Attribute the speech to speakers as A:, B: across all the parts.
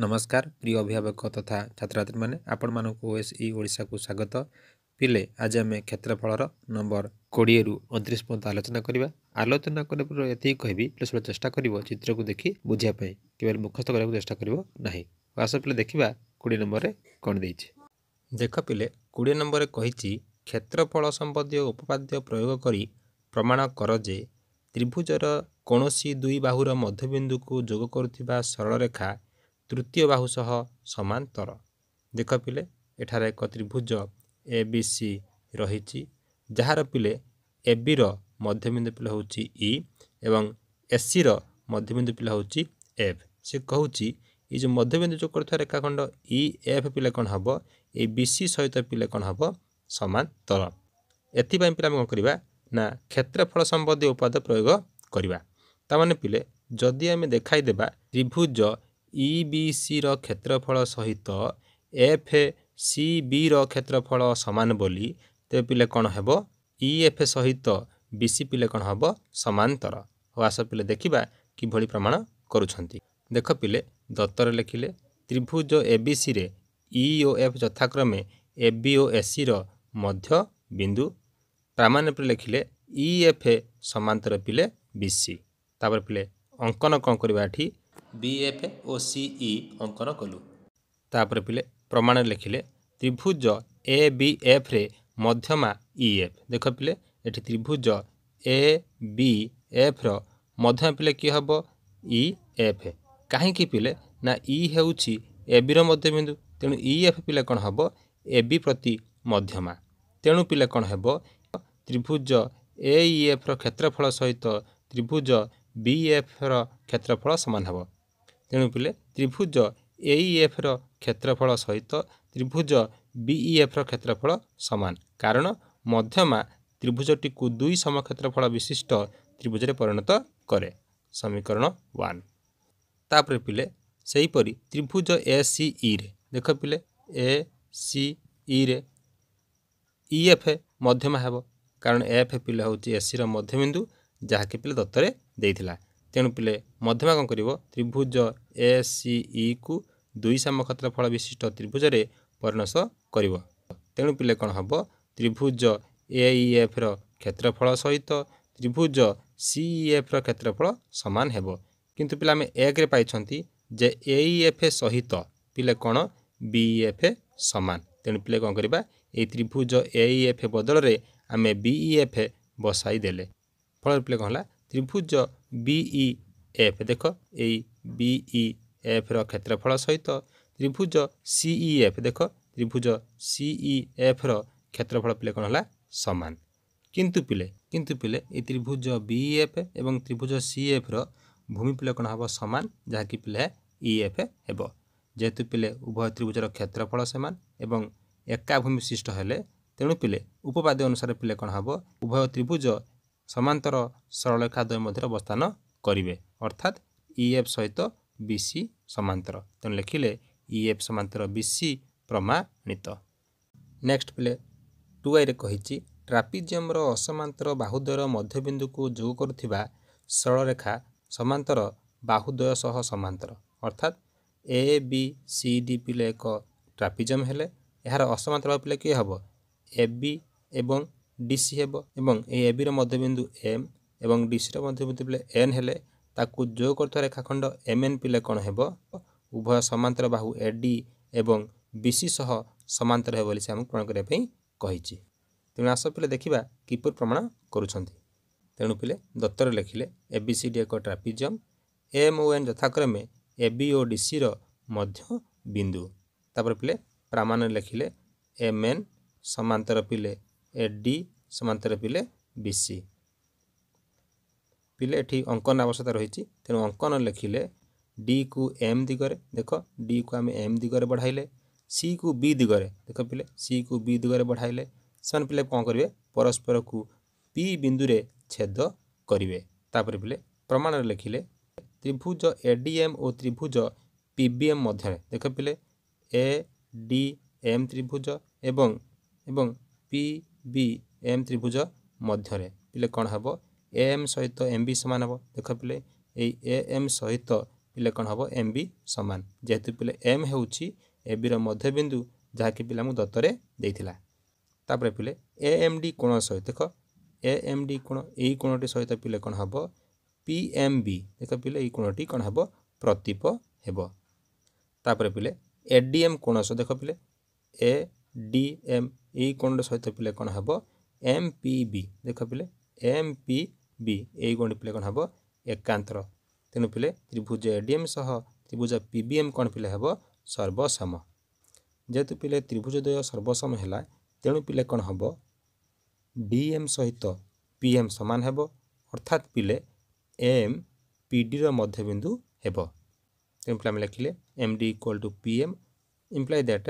A: ନମସ୍କାର ପ୍ରିୟ ଅଭିଭାବକ ତଥା ଛାତ୍ରଛାତ୍ରୀମାନେ ଆପଣମାନଙ୍କୁ ଓଏସ୍ଇ ଓଡ଼ିଶାକୁ ସ୍ୱାଗତ ପିଲେ ଆଜି ଆମେ କ୍ଷେତ୍ରଫଳର ନମ୍ବର କୋଡ଼ିଏରୁ ଅଣତିରିଶ ପର୍ଯ୍ୟନ୍ତ ଆଲୋଚନା କରିବା ଆଲୋଚନା କରିବାର ଏତିକି କହିବି ପ୍ଲସ୍ ଗୋଟେ ଚେଷ୍ଟା କରିବ ଚିତ୍ରକୁ ଦେଖି ବୁଝିବା ପାଇଁ କେବେ ମୁଖସ୍ଥ କରିବାକୁ ଚେଷ୍ଟା କରିବ ନାହିଁ ଆସ ପିଲେ ଦେଖିବା କୋଡ଼ିଏ ନମ୍ବରରେ କ'ଣ ଦେଇଛି ଦେଖ ପିଲେ କୋଡ଼ିଏ ନମ୍ବରରେ କହିଛି କ୍ଷେତ୍ରଫଳ ସମ୍ବନ୍ଧୀୟ ଉପପାଦ୍ୟ ପ୍ରୟୋଗ କରି ପ୍ରମାଣ କର ଯେ ତ୍ରିଭୁଜର କୌଣସି ଦୁଇ ବାହୁର ମଧ୍ୟବିନ୍ଦୁକୁ ଯୋଗ କରୁଥିବା ସରଳରେଖା ତୃତୀୟ ବାହୁ ସହ ସମାନ୍ତର ଦେଖ ପିଲେ ଏଠାରେ ଏକ ତ୍ରିଭୁଜ ଏ ବି ସି ରହିଛି ଯାହାର ପିଲେ ଏ ବିର ମଧ୍ୟବିନ୍ଦୁ ପିଲା ହେଉଛି ଇ e ଏବଂ ଏସିର ମଧ୍ୟବିନ୍ଦୁ ପିଲା ହେଉଛି ଏଫ୍ ସେ କହୁଛି ଏ ଯେଉଁ ମଧ୍ୟବିନ୍ଦୁ ଯେଉଁ କରୁଥିବା ରେଖାଖଣ୍ଡ ଇ e, ଏଫ୍ ପିଲେ କ'ଣ ହେବ ଏ ବି ସି ସହିତ ପିଲେ କ'ଣ ହେବ ସମାନ ତର ଏଥିପାଇଁ ପିଲା ଆମେ କ'ଣ କରିବା ନା କ୍ଷେତ୍ରଫଳ ସମ୍ବନ୍ଧୀୟ ଉପାଦ ପ୍ରୟୋଗ କରିବା ତା'ମାନେ ପିଲେ ଯଦି ଆମେ ଦେଖାଇଦେବା ତ୍ରିଭୁଜ ଇ ବି ସିର କ୍ଷେତ୍ରଫଳ ସହିତ ଏଫ୍ ସି ବିର କ୍ଷେତ୍ରଫଳ ସମାନ ବୋଲି ତେବେ ପିଲେ କ'ଣ ହେବ ଇ ଏଫ୍ ସହିତ ବି ସି ପିଲେ କ'ଣ ହେବ ସମାନ୍ତର ଓ ଆସ ପିଲେ ଦେଖିବା କିଭଳି ପ୍ରମାଣ କରୁଛନ୍ତି ଦେଖ ପିଲେ ଦତ୍ତର ଲେଖିଲେ ତ୍ରିଭୁଜ A B ସିରେ E O F ଯଥାକ୍ରମେ ଏ ବି ଓ ସିର ମଧ୍ୟ ବିନ୍ଦୁ ପ୍ରାମାଣ୍ୟ ଲେଖିଲେ ଇ ଏଫ୍ ସମାନ୍ତର ପିଲେ ବି ସି ତାପରେ ପିଲେ ଅଙ୍କନ କ'ଣ କରିବା ଏଠି ବିଏଫ୍ ଓ ସିଇ ଅଙ୍କନ କଲୁ ତାପରେ ପିଲେ ପ୍ରମାଣ ଲେଖିଲେ ତ୍ରିଭୁଜ ଏ ବି ଏଫ୍ରେ ମଧ୍ୟମା ଇ ଏଫ୍ ଦେଖ ପିଲେ ଏଠି ତ୍ରିଭୁଜ ଏ ବି ଏଫ୍ର ମଧ୍ୟମା ପିଲେ କି ହେବ ଇ ଏଫ୍ କାହିଁକି ପିଲେ ନା ଇ ହେଉଛି ଏ ବିର ମଧ୍ୟବିନ୍ଦୁ ତେଣୁ ଇ ଏଫ୍ ପିଲେ କ'ଣ ହେବ ଏ ବି ପ୍ରତି ମଧ୍ୟମା ତେଣୁ ପିଲେ କ'ଣ ହେବ ତ୍ରିଭୁଜ ଏ ଇ ଏଫ୍ର କ୍ଷେତ୍ରଫଳ ସହିତ ତ୍ରିଭୁଜ ବି ଏଫ୍ର କ୍ଷେତ୍ରଫଳ ସମାନ ହେବ ତେଣୁ ପିଲେ ତ୍ରିଭୁଜ ଏଇ ଏଫ୍ର e କ୍ଷେତ୍ରଫଳ ସହିତ ତ୍ରିଭୁଜ ବିଇ ଏଫ୍ର e କ୍ଷେତ୍ରଫଳ ସମାନ କାରଣ ମଧ୍ୟମା ତ୍ରିଭୁଜଟିକୁ ଦୁଇ ସମକ୍ଷେତ୍ରଫଳ ବିଶିଷ୍ଟ ତ୍ରିଭୁଜରେ ପରିଣତ କରେ ସମୀକରଣ ୱାନ୍ ତାପରେ ପିଲେ ସେହିପରି ତ୍ରିଭୁଜ ଏ ସି ଇରେ e ଦେଖ ପିଲେ ଏ ସି ଇରେ ଇଏଫ୍ ମଧ୍ୟମା ହେବ କାରଣ ଏଫ୍ ପିଲେ ହେଉଛି ଏସିର ମଧ୍ୟବିନ୍ଦୁ ଯାହାକି ପିଲେ ଦତ୍ତରେ ଦେଇଥିଲା ତେଣୁ ପିଲେ ମଧ୍ୟମା କ'ଣ କରିବ ତ୍ରିଭୁଜ ଏ ସିଇକୁ e ଦୁଇ ସାମକ୍ଷେତ୍ର କ୍ଷେତ୍ରଫଳ ବିଶିଷ୍ଟ ତ୍ରିଭୁଜରେ ପରିଣତ କରିବ ତେଣୁ ପିଲେ କ'ଣ ହେବ ତ୍ରିଭୁଜ ଏଫ୍ର e କ୍ଷେତ୍ରଫଳ ସହିତ ତ୍ରିଭୁଜ ସିଇ ଏଫ୍ର e କ୍ଷେତ୍ରଫଳ ସମାନ ହେବ କିନ୍ତୁ ପିଲା ଆମେ ଏକରେ ପାଇଛନ୍ତି ଯେ ଏଇଏଫ୍ ସହିତ ପିଲେ କ'ଣ ବିଇଏଫ୍ ସମାନ ତେଣୁ ପିଲେ କ'ଣ କରିବା ଏଇ ତ୍ରିଭୁଜ ଏଫ୍ ବଦଳରେ ଆମେ ବି ଇ ବିଇଏଫ୍ ବସାଇ ଦେଲେ ଫଳରେ ପିଲେ କ'ଣ ହେଲା ତ୍ରିଭୁଜ বিই এফ e দেখ এই বিই এফ্র ক্ষেত্রফল সহিত ত্রিভুজ সিই এফ দেখ ত্রিভুজ সিই এফ্র ক্ষেত্রফল পিলে কোণ হল সমান কিন্তু পিলে কিন্তু পিলে এই ত্রিভুজ বিই এফ এবং ত্রিভুজ সি এফ্র ভূমি পিলে কোণ হব সমান যা কি পিলে ই এফ হব যেহেতু পিলে উভয় ত্রিভুজর ক্ষেত্রফল সমান এবং একা ভূমি সৃষ্ট হলে তেণু পিলে উপপাদ্য অনুসারে পিলে কোণ হব উভয় ত্রিভুজ ସମାନ୍ତର ସରଳରେଖା ଦ୍ୱୟ ମଧ୍ୟରେ ଅବସ୍ଥାନ କରିବେ ଅର୍ଥାତ୍ ଇ e ଏଫ୍ ସହିତ ବି ସି ସମାନ୍ତର ତେଣୁ ଲେଖିଲେ ଇ e ଏଫ୍ ସମାନ୍ତର ବି ସି ପ୍ରମାଣିତ ନେକ୍ସଟ ପିଲେ ଟୁ ଆଇରେ କହିଛି ଟ୍ରାପିଜିୟମ୍ର ଅସମାନ୍ତର ବାହୁଦ୍ୱୟର ମଧ୍ୟବିନ୍ଦୁକୁ ଯୋଗ କରୁଥିବା ସରଳରେଖା ସମାନ୍ତର ବାହୁଦ୍ୱୟ ସହ ସମାନ୍ତର ଅର୍ଥାତ୍ ଏ ବି ସି ଡି ପିଲେ ଏକ ଟ୍ରାପିଜିୟମ୍ ହେଲେ ଏହାର ଅସମାନ୍ତର ପିଲେ କିଏ ହେବ ଏ ବି ଏବଂ ডিসি ହେବ ଏବଂ ଏହି ଏବିର ମଧ୍ୟବିନ୍ଦୁ ଏମ୍ ଏବଂ ଡିସିର ମଧ୍ୟବିନ୍ଦୁ ପିଲେ ଏନ୍ ହେଲେ ତାକୁ ଯୋଗ କରୁଥିବା ରେଖାଖଣ୍ଡ ଏମ୍ ଏନ୍ ପିଲେ କ'ଣ ହେବ ଉଭୟ ସମାନ୍ତର ବାହୁ ଏ ଡି ଏବଂ ବିସି ସହ ସମାନ୍ତର ହେବ ବୋଲି ସେ ଆମକୁ ପ୍ରମାଣ କରିବା ପାଇଁ କହିଛି ତେଣୁ ଆସ ପିଲେ ଦେଖିବା କିପରି ପ୍ରମାଣ କରୁଛନ୍ତି ତେଣୁ ପିଲେ ଦତ୍ତରେ ଲେଖିଲେ ଏ ବି ସି ଡି ଏକ ଟ୍ରାପିଜିୟମ୍ ଏମ୍ ଓ ଏନ୍ ଯଥାକ୍ରମେ ଏ ବି ଓ ଡିସିର ମଧ୍ୟ ବିନ୍ଦୁ ତାପରେ ପିଲେ ପ୍ରାମାଣ୍ୟ ଲେଖିଲେ ଏମ୍ ଏନ୍ ସମାନ୍ତର ପିଲେ ଏ ଡି ସମାନ୍ତର ପିଲେ ବି ସି ପିଲେ ଏଠି ଅଙ୍କନ ଆବଶ୍ୟକତା ରହିଛି ତେଣୁ ଅଙ୍କନ ଲେଖିଲେ ଡିକୁ ଏମ୍ ଦିଗରେ ଦେଖ ଡିକୁ ଆମେ ଏମ୍ ଦିଗରେ ବଢ଼ାଇଲେ ସିକୁ ବି ଦିଗରେ ଦେଖ ପିଲେ ସିକୁ ବି ଦିଗରେ ବଢ଼ାଇଲେ ସେମାନେ ପିଲେ କ'ଣ କରିବେ ପରସ୍ପରକୁ ପି ବିନ୍ଦୁରେ ଛେଦ କରିବେ ତାପରେ ପିଲେ ପ୍ରମାଣରେ ଲେଖିଲେ ତ୍ରିଭୁଜ ଏ ଡି ଏମ୍ ଓ ତ୍ରିଭୁଜ ପି ବି ଏମ୍ ମଧ୍ୟରେ ଦେଖ ପିଲେ ଏ ଡି ଏମ୍ ତ୍ରିଭୁଜ ଏବଂ ଏବଂ ପି ବି एम त्रिभुज ମଧ୍ୟରେ ପିଲେ କ'ଣ ହେବ ଏ ଏମ୍ ସହିତ ଏମ୍ ବି ସମାନ ହେବ ଦେଖ ପିଲେ ଏଇ ଏ ଏମ୍ ସହିତ ପିଲେ କ'ଣ ହେବ ଏମ୍ ବି ସମାନ ଯେହେତୁ ପିଲେ ଏମ୍ ହେଉଛି ଏ ବିର ମଧ୍ୟବିନ୍ଦୁ ଯାହାକି ପିଲା ମୁଁ ଦତ୍ତରେ ଦେଇଥିଲା ତାପରେ ପିଲେ ଏ ଏମ୍ ଡି କୋଣ ସହିତ ଦେଖ ଏ ଏମ୍ ଡି କୋଣ ଏଇ କୋଣଟି ସହିତ ପିଲେ କ'ଣ ହେବ ପି ଏମ୍ ବି ଦେଖ ପିଲେ ଏଇ କୋଣଟି କ'ଣ ହେବ ପ୍ରତୀପ ହେବ ତାପରେ ପିଲେ ଏ ଡି ଏମ୍ କୋଣ ସହ ଦେଖ ପିଲେ ଏ ଡି ଏମ୍ ଏଇ କୋଣଟି ସହିତ ପିଲେ କ'ଣ ହେବ এম পি বি দেখ পিলে এম পি বি এই গণ্ডি পিলে କ'ଣ ହେବ ଏକାନ୍ତର ତେଣୁ ପିଲେ ତ୍ରିଭୁଜ ଏଡିଏମ୍ ସହ ତ୍ରିଭୁଜ ପି ବି ଏମ୍ କ'ଣ ପିଲେ ହେବ ସର୍ବସମ ଯେହେତୁ ପିଲେ ତ୍ରିଭୁଜ ଦ୍ୱୟ ସର୍ବସମ ହେଲା ତେଣୁ ପିଲେ କ'ଣ ହେବ ଡି ଏମ୍ ସହିତ ପି ଏମ୍ ସମାନ ହେବ ଅର୍ଥାତ୍ ପିଲେ ଏମ୍ ପି ଡିର ମଧ୍ୟବିନ୍ଦୁ ହେବ ତେଣୁ ପିଲେ ଆମେ ଲେଖିଲେ M D equal to P M imply that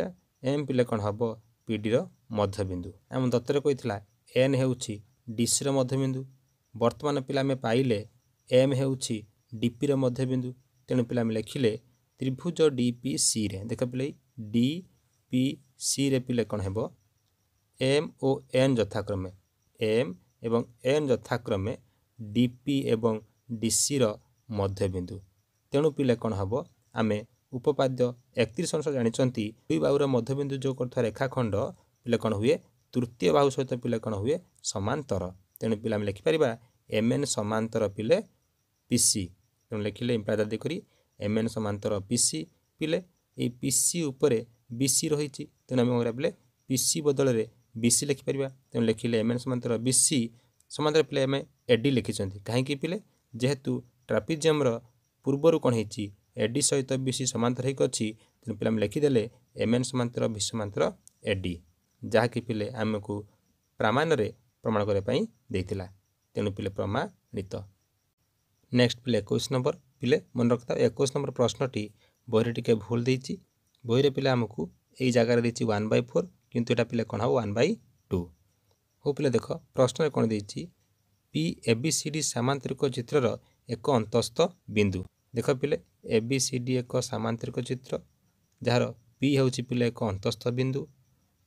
A: M ପିଲେ କ'ଣ ହେବ ପି ଡିର ମଧ୍ୟବିନ୍ଦୁ ଆମ ଦତ୍ତରେ କହିଥିଲା ଏନ୍ ହେଉଛି ଡିସିର ମଧ୍ୟବିନ୍ଦୁ ବର୍ତ୍ତମାନ ପିଲାମେ ପାଇଲେ ଏମ୍ ହେଉଛି ଡିପିର ମଧ୍ୟବିନ୍ଦୁ ତେଣୁ ପିଲା ଆମେ ଲେଖିଲେ ତ୍ରିଭୁଜ ଡି ପି ସିରେ ଦେଖ ପିଲେ ଡି ପି ସିରେ ପିଲେ କ'ଣ ହେବ ଏମ୍ ଓ ଏନ୍ ଯଥାକ୍ରମେ ଏମ୍ ଏବଂ ଏନ୍ ଯଥାକ୍ରମେ ଡି ପି ଏବଂ ଡିସିର ମଧ୍ୟବିନ୍ଦୁ ତେଣୁ ପିଲେ କ'ଣ ହେବ ଆମେ ଉପପାଦ୍ୟ ଏକତିରିଶ ଅଂଶ ଜାଣିଛନ୍ତି ଦୁଇ ବାହୁର ମଧ୍ୟବିନ୍ଦୁ ଯୋଗ କରୁଥିବା ରେଖାଖଣ୍ଡ ପିଲେ କ'ଣ ହୁଏ ତୃତୀୟ ବାହୁ ସହିତ ପିଲେ କ'ଣ ହୁଏ ସମାନ୍ତର ତେଣୁ ପିଲା ଆମେ ଲେଖିପାରିବା ଏମ୍ ଏନ୍ ସମାନ୍ତର ପିଲେ ପି ସି ତେଣୁ ଲେଖିଲେ ଇମ୍ପ୍ଲାଦା ଦେଇକରି ଏମ୍ ଏନ୍ ସମାନ୍ତର ପି ସି ପିଲେ ଏଇ ପି ସି ଉପରେ ବି ସି ରହିଛି ତେଣୁ ଆମେ କ'ଣ ପିଲେ ପି ସି ବଦଳରେ ବି ସି ଲେଖିପାରିବା ତେଣୁ ଲେଖିଲେ ଏମ୍ ଏନ୍ ସମାନ୍ତର ବି ସି ସମାନ୍ତର ପିଲେ ଆମେ ଏ ଡି ଲେଖିଛନ୍ତି କାହିଁକି ପିଲେ ଯେହେତୁ ଟ୍ରାପିଜିୟମ୍ର ପୂର୍ବରୁ କ'ଣ ହେଇଛି ଏ ଡି ସହିତ ବି ସି ସମାନ୍ତର ହେଇକି ଅଛି ତେଣୁ ପିଲା ଆମେ ଲେଖିଦେଲେ ଏମ୍ ଏନ୍ ସମାନ୍ତର ବି ସମାନ୍ତର ଏ ଡି ଯାହାକି ପିଲେ ଆମକୁ ପ୍ରାମାଣ୍ୟରେ ପ୍ରମାଣ କରିବା ପାଇଁ ଦେଇଥିଲା ତେଣୁ ପିଲେ ପ୍ରମାଣିତ ନେକ୍ସଟ ପିଲେ ଏକୋଇଶ ନମ୍ବର ପିଲେ ମନେ ରଖିଥାଉ ଏକୋଇଶ ନମ୍ବର ପ୍ରଶ୍ନଟି ବହିରେ ଟିକେ ଭୁଲ ଦେଇଛି ବହିରେ ପିଲେ ଆମକୁ ଏଇ ଜାଗାରେ ଦେଇଛି ୱାନ୍ ବାଇ ଫୋର୍ କିନ୍ତୁ ଏଇଟା ପିଲେ କ'ଣ ହେବ ୱାନ୍ ବାଇ ଟୁ ହଉ ପିଲେ ଦେଖ ପ୍ରଶ୍ନରେ କ'ଣ ଦେଇଛି P A B C D ସାମାନ୍ତରିକ ଚିତ୍ରର ଏକ ଅନ୍ତସ୍ଥ ବିନ୍ଦୁ ଦେଖ ପିଲେ ଏ ବି ସି ଡି ଏକ ସାମାନ୍ତରିକ ଚିତ୍ର ଯାହାର ପି ହେଉଛି ପିଲେ ଏକ ଅନ୍ତସ୍ଥ ବିନ୍ଦୁ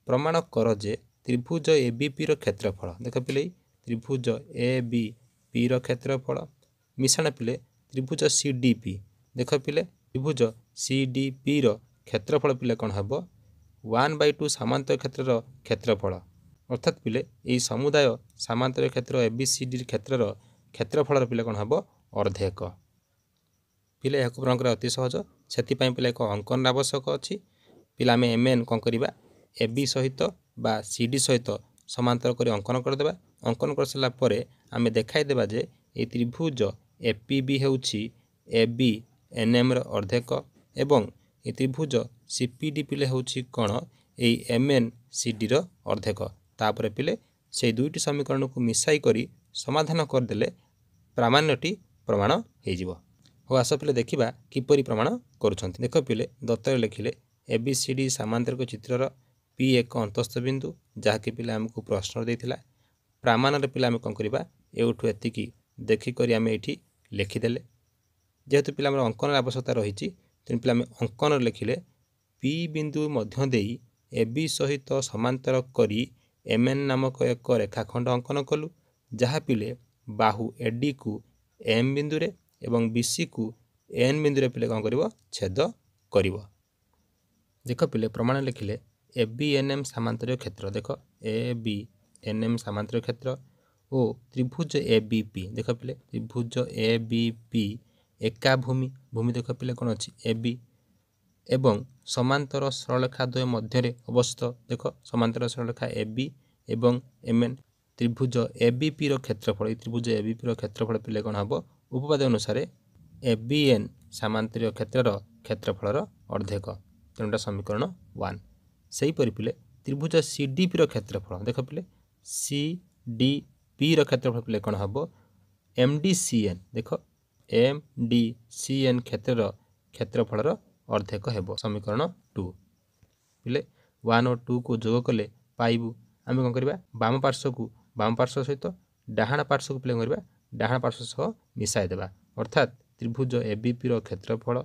A: ପ୍ରମାଣ କର ଯେ ତ୍ରିଭୁଜ ଏ ବି ପିର କ୍ଷେତ୍ରଫଳ ଦେଖ ପିଲେ ତ୍ରିଭୁଜ ଏ ବି ପିର କ୍ଷେତ୍ରଫଳ ମିଶାଣ ପିଲେ ତ୍ରିଭୁଜ ସି ଡି ପି ଦେଖ ପିଲେ ତ୍ରିଭୁଜ ସି ଡି ପିର କ୍ଷେତ୍ରଫଳ ପିଲେ କ'ଣ ହେବ ୱାନ୍ ବାଇ ଟୁ ସାମାନ୍ତ କ୍ଷେତ୍ରର କ୍ଷେତ୍ରଫଳ ଅର୍ଥାତ୍ ପିଲେ ଏହି ସମୁଦାୟ ସାମାନ୍ତର କ୍ଷେତ୍ର ଏ ବି ସି ଡି କ୍ଷେତ୍ରର କ୍ଷେତ୍ରଫଳର ପିଲେ କ'ଣ ହେବ ଅର୍ଦ୍ଧେକ ପିଲେ ଏହାକୁ ପ୍ରଣ କରିବା ଅତି ସହଜ ସେଥିପାଇଁ ପିଲା ଏକ ଅଙ୍କନର ଆବଶ୍ୟକ ଅଛି ପିଲା ଆମେ ଏମ୍ ଏନ୍ କ'ଣ କରିବା ଏ ବି ସହିତ ବା ସି ଡି ସହିତ ସମାନ୍ତର କରି ଅଙ୍କନ କରିଦେବା ଅଙ୍କନ କରିସାରିଲା ପରେ ଆମେ ଦେଖାଇଦେବା ଯେ ଏହି ତ୍ରିଭୁଜ ଏ ପି ବି ହେଉଛି ଏ ବି ଏନ୍ଏମ୍ର ଅର୍ଦ୍ଧେକ ଏବଂ ଏ ତ୍ରିଭୁଜ ସି ପି ଡି ପିଲେ ହେଉଛି କ'ଣ ଏଇ ଏମ୍ ଏନ୍ ସି ଡିର ଅର୍ଦ୍ଧେକ ତାପରେ ପିଲେ সেই দুইটি সমীকরণকে মিশাই করে সমাধান করেদেলে প্রামাণ্যটি প্রমাণ হয়ে যাব ও আস পিলে দেখা কিপর প্রমাণ করছেন দেখ পিলে দত্তরে লেখিলে এবিসিডি সামান্তরিক চিত্রর ପି ଏକ ଅନ୍ତସ୍ଥ ବିନ୍ଦୁ ଯାହାକି ପିଲା ଆମକୁ ପ୍ରଶ୍ନ ଦେଇଥିଲା ପ୍ରାମାଣରେ ପିଲା ଆମେ କ'ଣ କରିବା ଏଉଠୁ ଏତିକି ଦେଖିକରି ଆମେ ଏଇଠି ଲେଖିଦେଲେ ଯେହେତୁ ପିଲା ଆମର ଅଙ୍କନର ଆବଶ୍ୟକତା ରହିଛି ତେଣୁ ପିଲା ଆମେ ଅଙ୍କନରେ ଲେଖିଲେ ପି ବିନ୍ଦୁ ମଧ୍ୟ ଦେଇ ଏ ବି ସହିତ ସମାନ୍ତର କରି ଏମ୍ଏନ୍ ନାମକ ଏକ ରେଖାଖଣ୍ଡ ଅଙ୍କନ କଲୁ ଯାହା ପିଲେ ବାହୁ ଏ ଡିକୁ ଏମ୍ ବିନ୍ଦୁରେ ଏବଂ ବି ସିକୁ ଏନ୍ ବିନ୍ଦୁରେ ପିଲେ କ'ଣ କରିବ ଛେଦ କରିବ ଦେଖ ପିଲେ ପ୍ରମାଣ ଲେଖିଲେ ଏ ବି ଏନ୍ ଏମ୍ ସାମାନ୍ତରୀୟ କ୍ଷେତ୍ର ଦେଖ ଏ ବି ଏନ୍ ଏମ୍ ସାମାନ୍ତରୀୟ କ୍ଷେତ୍ର ଓ ତ୍ରିଭୁଜ ଏ ବି ପି ଦେଖ ପିଲେ ତ୍ରିଭୁଜ ଏ ବି ପି ଏକା ଭୂମି ଭୂମି ଦେଖ ପିଲେ କ'ଣ ଅଛି ଏ ବି ଏବଂ ସମାନ୍ତର ସରଳରେଖା ଦ୍ୱୟ ମଧ୍ୟରେ ଅବସ୍ଥିତ ଦେଖ ସମାନ୍ତର ସରଳରେଖା ଏ ବି ଏବଂ ଏମ୍ ଏନ୍ ତ୍ରିଭୁଜ ଏ ବି ପିର କ୍ଷେତ୍ରଫଳ ଏଇ ତ୍ରିଭୁଜ ଏ ବି ପିର କ୍ଷେତ୍ରଫଳ ପିଲେ କ'ଣ ହେବ ଉପବାଦ ଅନୁସାରେ ଏ ବି ଏନ୍ ସାମାନ୍ତରୀୟ କ୍ଷେତ୍ରର କ୍ଷେତ୍ରଫଳର ଅର୍ଦ୍ଧେକ ତେଣୁଟା ସମୀକରଣ ୱାନ୍ ସେହିପରି ପିଲେ ତ୍ରିଭୁଜ ସି ଡି ପିର କ୍ଷେତ୍ରଫଳ ଦେଖ ପିଲେ ସି ଡି ପିର କ୍ଷେତ୍ରଫଳ ପିଲେ କ'ଣ ହେବ ଏମ୍ ଡି ସି ଏନ୍ ଦେଖ ଏମ୍ ଡି ସି ଏନ୍ କ୍ଷେତ୍ରର କ୍ଷେତ୍ରଫଳର ଅର୍ଦ୍ଧେକ ହେବ ସମୀକରଣ ଟୁ ପିଲେ ୱାନ୍ ଓ ଟୁକୁ ଯୋଗ କଲେ ପାଇବୁ ଆମେ କ'ଣ କରିବା ବାମ ପାର୍ଶ୍ୱକୁ ବାମ ପାର୍ଶ୍ୱ ସହିତ ଡାହାଣ ପାର୍ଶ୍ୱକୁ ପିଲେ କ'ଣ କରିବା ଡାହାଣ ପାର୍ଶ୍ୱ ସହ ମିଶାଇ ଦେବା ଅର୍ଥାତ୍ ତ୍ରିଭୁଜ ଏ ବି ପିର କ୍ଷେତ୍ରଫଳ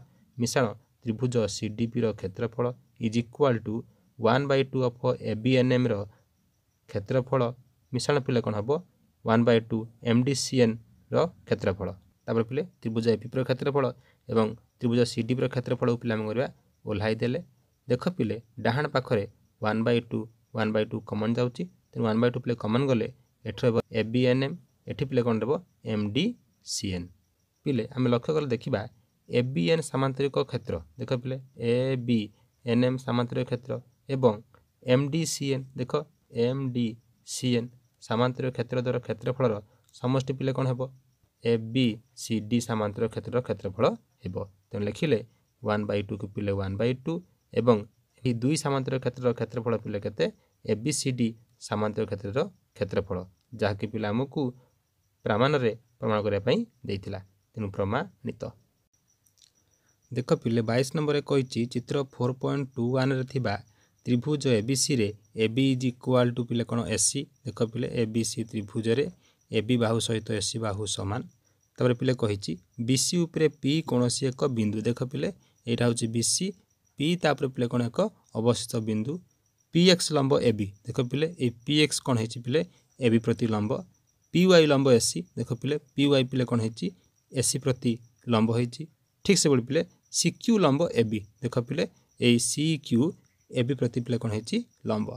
A: ମିଶାଣ ତ୍ରିଭୁଜ ସି ଡି ପିର କ୍ଷେତ୍ରଫଳ is equal to one by two of A B N ଏମ୍ର କ୍ଷେତ୍ରଫଳ ମିଶାଣ ପିଲେ କ'ଣ ହେବ one by two M D C ଏନ୍ର କ୍ଷେତ୍ରଫଳ ତାପରେ ପିଲେ ତ୍ରିଭୁଜ ଏପିର କ୍ଷେତ୍ରଫଳ ଏବଂ ତ୍ରିଭୁଜ ସି ଡିପିର କ୍ଷେତ୍ରଫଳକୁ ପିଲେ ଆମେ କରିବା ଓହ୍ଲାଇ ଦେଲେ ଦେଖ ପିଲେ ଡାହାଣ ପାଖରେ one by two one by two common ଯାଉଛି ତେଣୁ ୱାନ୍ ବାଇ ଟୁ ପିଲେ କମନ୍ ଗଲେ ଏଠି ରହିବ ଏ ବି ଏନ୍ ଏମ୍ ଏଠି ପିଲେ କ'ଣ ରହିବ ଏମ୍ ଡି ସି ଏନ୍ ପିଲେ ଆମେ ଲକ୍ଷ୍ୟ କଲେ ଦେଖିବା ଏ ବି ଏନ୍ ସାମାନ୍ତରିକ କ୍ଷେତ୍ର ଦେଖ ପିଲେ ଏ ବି ଏନ୍ ଏମ୍ ସାମାନ୍ତରିକ କ୍ଷେତ୍ର ଏବଂ ଏମ୍ ଡି ସି ଏନ୍ ଦେଖ ଏମ୍ ଡି ସି ଏନ୍ ସାମାନ୍ତର କ୍ଷେତ୍ର ଦ୍ୱାରା କ୍ଷେତ୍ରଫଳର ସମଷ୍ଟି ପିଲେ କ'ଣ ହେବ ଏ ବି ସି ଡି ସାମାନ୍ତର କ୍ଷେତ୍ରର କ୍ଷେତ୍ରଫଳ ହେବ ତେଣୁ ଲେଖିଲେ ୱାନ୍ ବାଇ ଟୁକୁ ପିଲେ ୱାନ୍ ବାଇ ଟୁ ଏବଂ ଏହି ଦୁଇ ସାମାନ୍ତର କ୍ଷେତ୍ରର କ୍ଷେତ୍ରଫଳ ପିଲେ କେତେ ଏ ବି ସି ଡି ସାମାନ୍ତର କ୍ଷେତ୍ରର କ୍ଷେତ୍ରଫଳ ଯାହାକି ପିଲେ ଆମକୁ ପ୍ରମାଣରେ ପ୍ରମାଣ କରିବା ପାଇଁ ଦେଇଥିଲା ତେଣୁ ପ୍ରମାଣିତ ଦେଖ ପିଲେ ବାଇଶ ନମ୍ବରରେ କହିଛି ଚିତ୍ର ଫୋର୍ ପଏଣ୍ଟ ଟୁ ୱାନ୍ରେ ଥିବା ତ୍ରିଭୁଜ ଏ ବି ସିରେ A B is equal to ପିଲେ କ'ଣ ଏ ସି ଦେଖ ପିଲେ ଏ ବି ସି ତ୍ରିଭୁଜରେ ଏ ବି ବାହୁ ସହିତ ଏ ସି ବାହୁ ସମାନ ତାପରେ ପିଲେ କହିଛି ବି ସି ଉପରେ ପି କୌଣସି ଏକ ବିନ୍ଦୁ ଦେଖ ପିଲେ ଏଇଟା ହେଉଛି ବି ସି ପି ତାପରେ ପିଲେ କ'ଣ ଏକ ଅବସ୍ଥିତ ବିନ୍ଦୁ ପି ଏକ୍ସ ଲମ୍ବ ଏ ବି ଦେଖ ପିଲେ ଏଇ ପି ଏକ୍ସ କ'ଣ ହେଇଛି ପିଲେ ଏ ବି ପ୍ରତି ଲମ୍ବ ପି ୱାଇ ଲମ୍ବ ଏ ସି ଦେଖ ପିଲେ ପି ୱାଇ ପିଲେ କ'ଣ ହେଇଛି ଏ ସି ପ୍ରତି ଲମ୍ବ ହେଇଛି ଠିକ୍ ସେଭଳି ପିଲେ ସି କ୍ୟୁ ଲମ୍ବ ଏ ବି ଦେଖ ପିଲେ ଏଇ ସି କ୍ୟୁ এবি প্রতিফলে কোণ হয়েছি লম্ব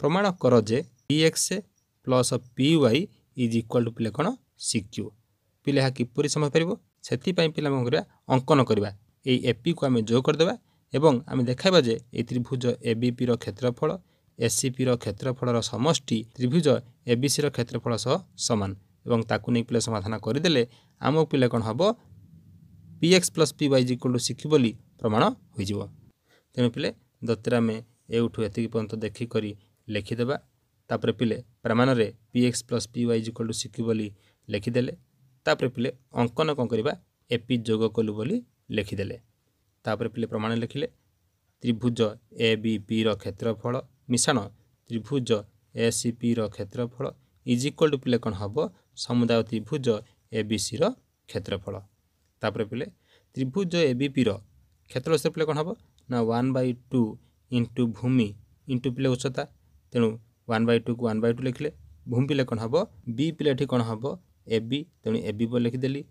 A: প্রমাণ কর যে P X plus P Y is equal to পিলে কোণ সিক্যু পিলে ଏହା କିପରି ସମ୍ଭାଇପାରିବ ସେଥିପାଇଁ ପିଲା କ'ଣ କରିବା ଅଙ୍କନ କରିବା ଏଇ ଏପିକୁ ଆମେ ଯୋଗ କରିଦେବା ଏବଂ ଆମେ ଦେଖାଇବା ଯେ ଏଇ ତ୍ରିଭୁଜ ଏବିପିର କ୍ଷେତ୍ରଫଳ ଏସ୍ସିପିର କ୍ଷେତ୍ରଫଳର ସମଷ୍ଟି ତ୍ରିଭୁଜ ଏବିସିର କ୍ଷେତ୍ରଫଳ ସହ ସମାନ ଏବଂ ତାକୁ ନେଇ ପିଲା ସମାଧାନ କରିଦେଲେ ଆମ ପିଲା କ'ଣ ହେବ P X plus P Y equal to C Q ବୋଲି ପ୍ରମାଣ ହୋଇଯିବ ତେଣୁ ପିଲେ ଦତିରେ ଆମେ ଏଇଠୁ ଏତିକି ପର୍ଯ୍ୟନ୍ତ ଦେଖିକରି ଲେଖିଦେବା ତାପରେ ପିଲେ ପ୍ରମାଣରେ P X plus P Y is equal to C Q ବୋଲି ଲେଖିଦେଲେ ତାପରେ ପିଲେ ଅଙ୍କନ କ'ଣ କରିବା ଏ ପି ଯୋଗ କଲୁ ବୋଲି ଲେଖିଦେଲେ ତାପରେ ପିଲେ ପ୍ରମାଣ ଲେଖିଲେ ତ୍ରିଭୁଜ ଏ ବି ପିର କ୍ଷେତ୍ରଫଳ ମିଶାଣ ତ୍ରିଭୁଜ ଏ ସି ପିର କ୍ଷେତ୍ରଫଳ ଇଜ୍ ଇକ୍ୱାଲ୍ ଟୁ ପିଲେ କ'ଣ ହେବ ସମୁଦାୟ ତ୍ରିଭୁଜ ଏ ବି ସିର କ୍ଷେତ୍ରଫଳ ତାପରେ ପିଲେ ତ୍ରିଭୁଜ ଏ ବି ପିର କ୍ଷେତ୍ର ପିଲେ କ'ଣ ହେବ ନା ୱାନ୍ ବାଇ ଟୁ ଇଣ୍ଟୁ ଭୂମି ଇଣ୍ଟୁ ପିଲେ ଉଚ୍ଚତା ତେଣୁ ୱାନ୍ ବାଇ ଟୁକୁ ୱାନ୍ ବାଇ ଟୁ ଲେଖିଲେ ଭୂମି ପିଲେ କ'ଣ ହେବ ବି ପିଲେ ଏଠି କ'ଣ ହେବ ଏ ବି ତେଣୁ ଏ ବି ବୋଲି ଲେଖିଦେଲି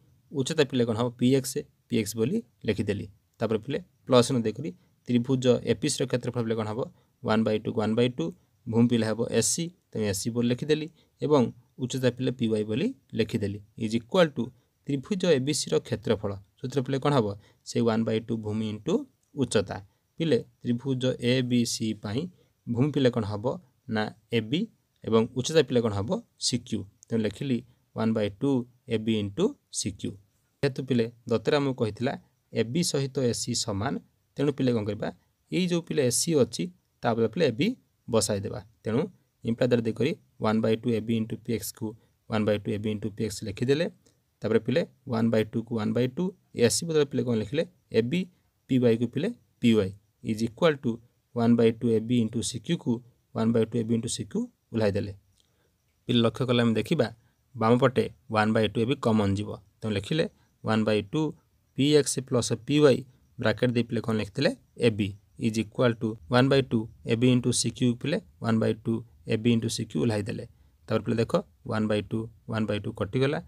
A: ଉଚ୍ଚତା ପିଲେ କ'ଣ ହେବ ପି ଏକ୍ସ ପି ଏକ୍ସ ବୋଲି ଲେଖିଦେଲି ତାପରେ ପିଲେ ପ୍ଲସ୍ ନ ଦେଇକରି ତ୍ରିଭୁଜ ଏପିସ୍ର କ୍ଷେତ୍ରଫଳ ପିଲେ କ'ଣ ହେବ ୱାନ୍ ବାଇ ଟୁକୁ ୱାନ୍ ବାଇ ଟୁ ଭୂମି ପିଲେ ହେବ ଏସ୍ ସି ତେଣୁ ଏସ୍ ସି ବୋଲି ଲେଖିଦେଲି ଏବଂ ଉଚ୍ଚତା ପିଲେ ପି ୱାଇ ବୋଲି ଲେଖିଦେଲି ଇଜ୍ ଇକ୍ୱାଲ୍ ଟୁ ତ୍ରିଭୁଜ ଏବିସିର କ୍ଷେତ୍ରଫଳ ସୂତ୍ର ପିଲେ କ'ଣ ହେବ ସେଇ ୱାନ୍ ବାଇ ଟୁ ଭୂମି ଇଣ୍ଟୁ ଉଚ୍ଚତା ପିଲେ ତ୍ରିଭୁଜ ଏ ବି ସି ପାଇଁ ଭୂମି ପିଲେ କ'ଣ ହେବ ନା ଏ ବି ଏବଂ ଉଚ୍ଚତା ପିଲେ କ'ଣ ହେବ ସି କ୍ୟୁ ତେଣୁ ଲେଖିଲି one by two A B into C Q ଯେହେତୁ ପିଲେ ଦତରେ ଆମକୁ କହିଥିଲା ଏ ବି ସହିତ ଏ ସି ସମାନ ତେଣୁ ପିଲେ କ'ଣ କରିବା ଏଇ ଯେଉଁ ପିଲେ ଏ ସି ଅଛି ତା ବଦଳ ପିଲେ ଏ ବି ବସାଇଦେବା ତେଣୁ ଇମ୍ପ୍ଲାଏ ଦ୍ୱାରା ଦେଇକରି one by two A B into P ଏକ୍ସକୁ one by two A B into P X ଲେଖିଦେଲେ ତାପରେ ପିଲେ ୱାନ୍ ବାଇ ଟୁକୁ one by two A C ବଦଳ ପିଲେ କ'ଣ ଲେଖିଲେ ଏ ବି पी वाई को पीले P Y is equal to one by two A into C Q को one by two A into C Q ओल्लैदे पी लक्ष्य कले आम देखा बामपटे one by two A common जीव तेनाली लिखिले one by two P X plus P Y bracket दे पे कौन लिखते A is equal to one by two A into C Q पीले one by two A into C Q ओल्लैदे पे देख one by two one by two कटिगला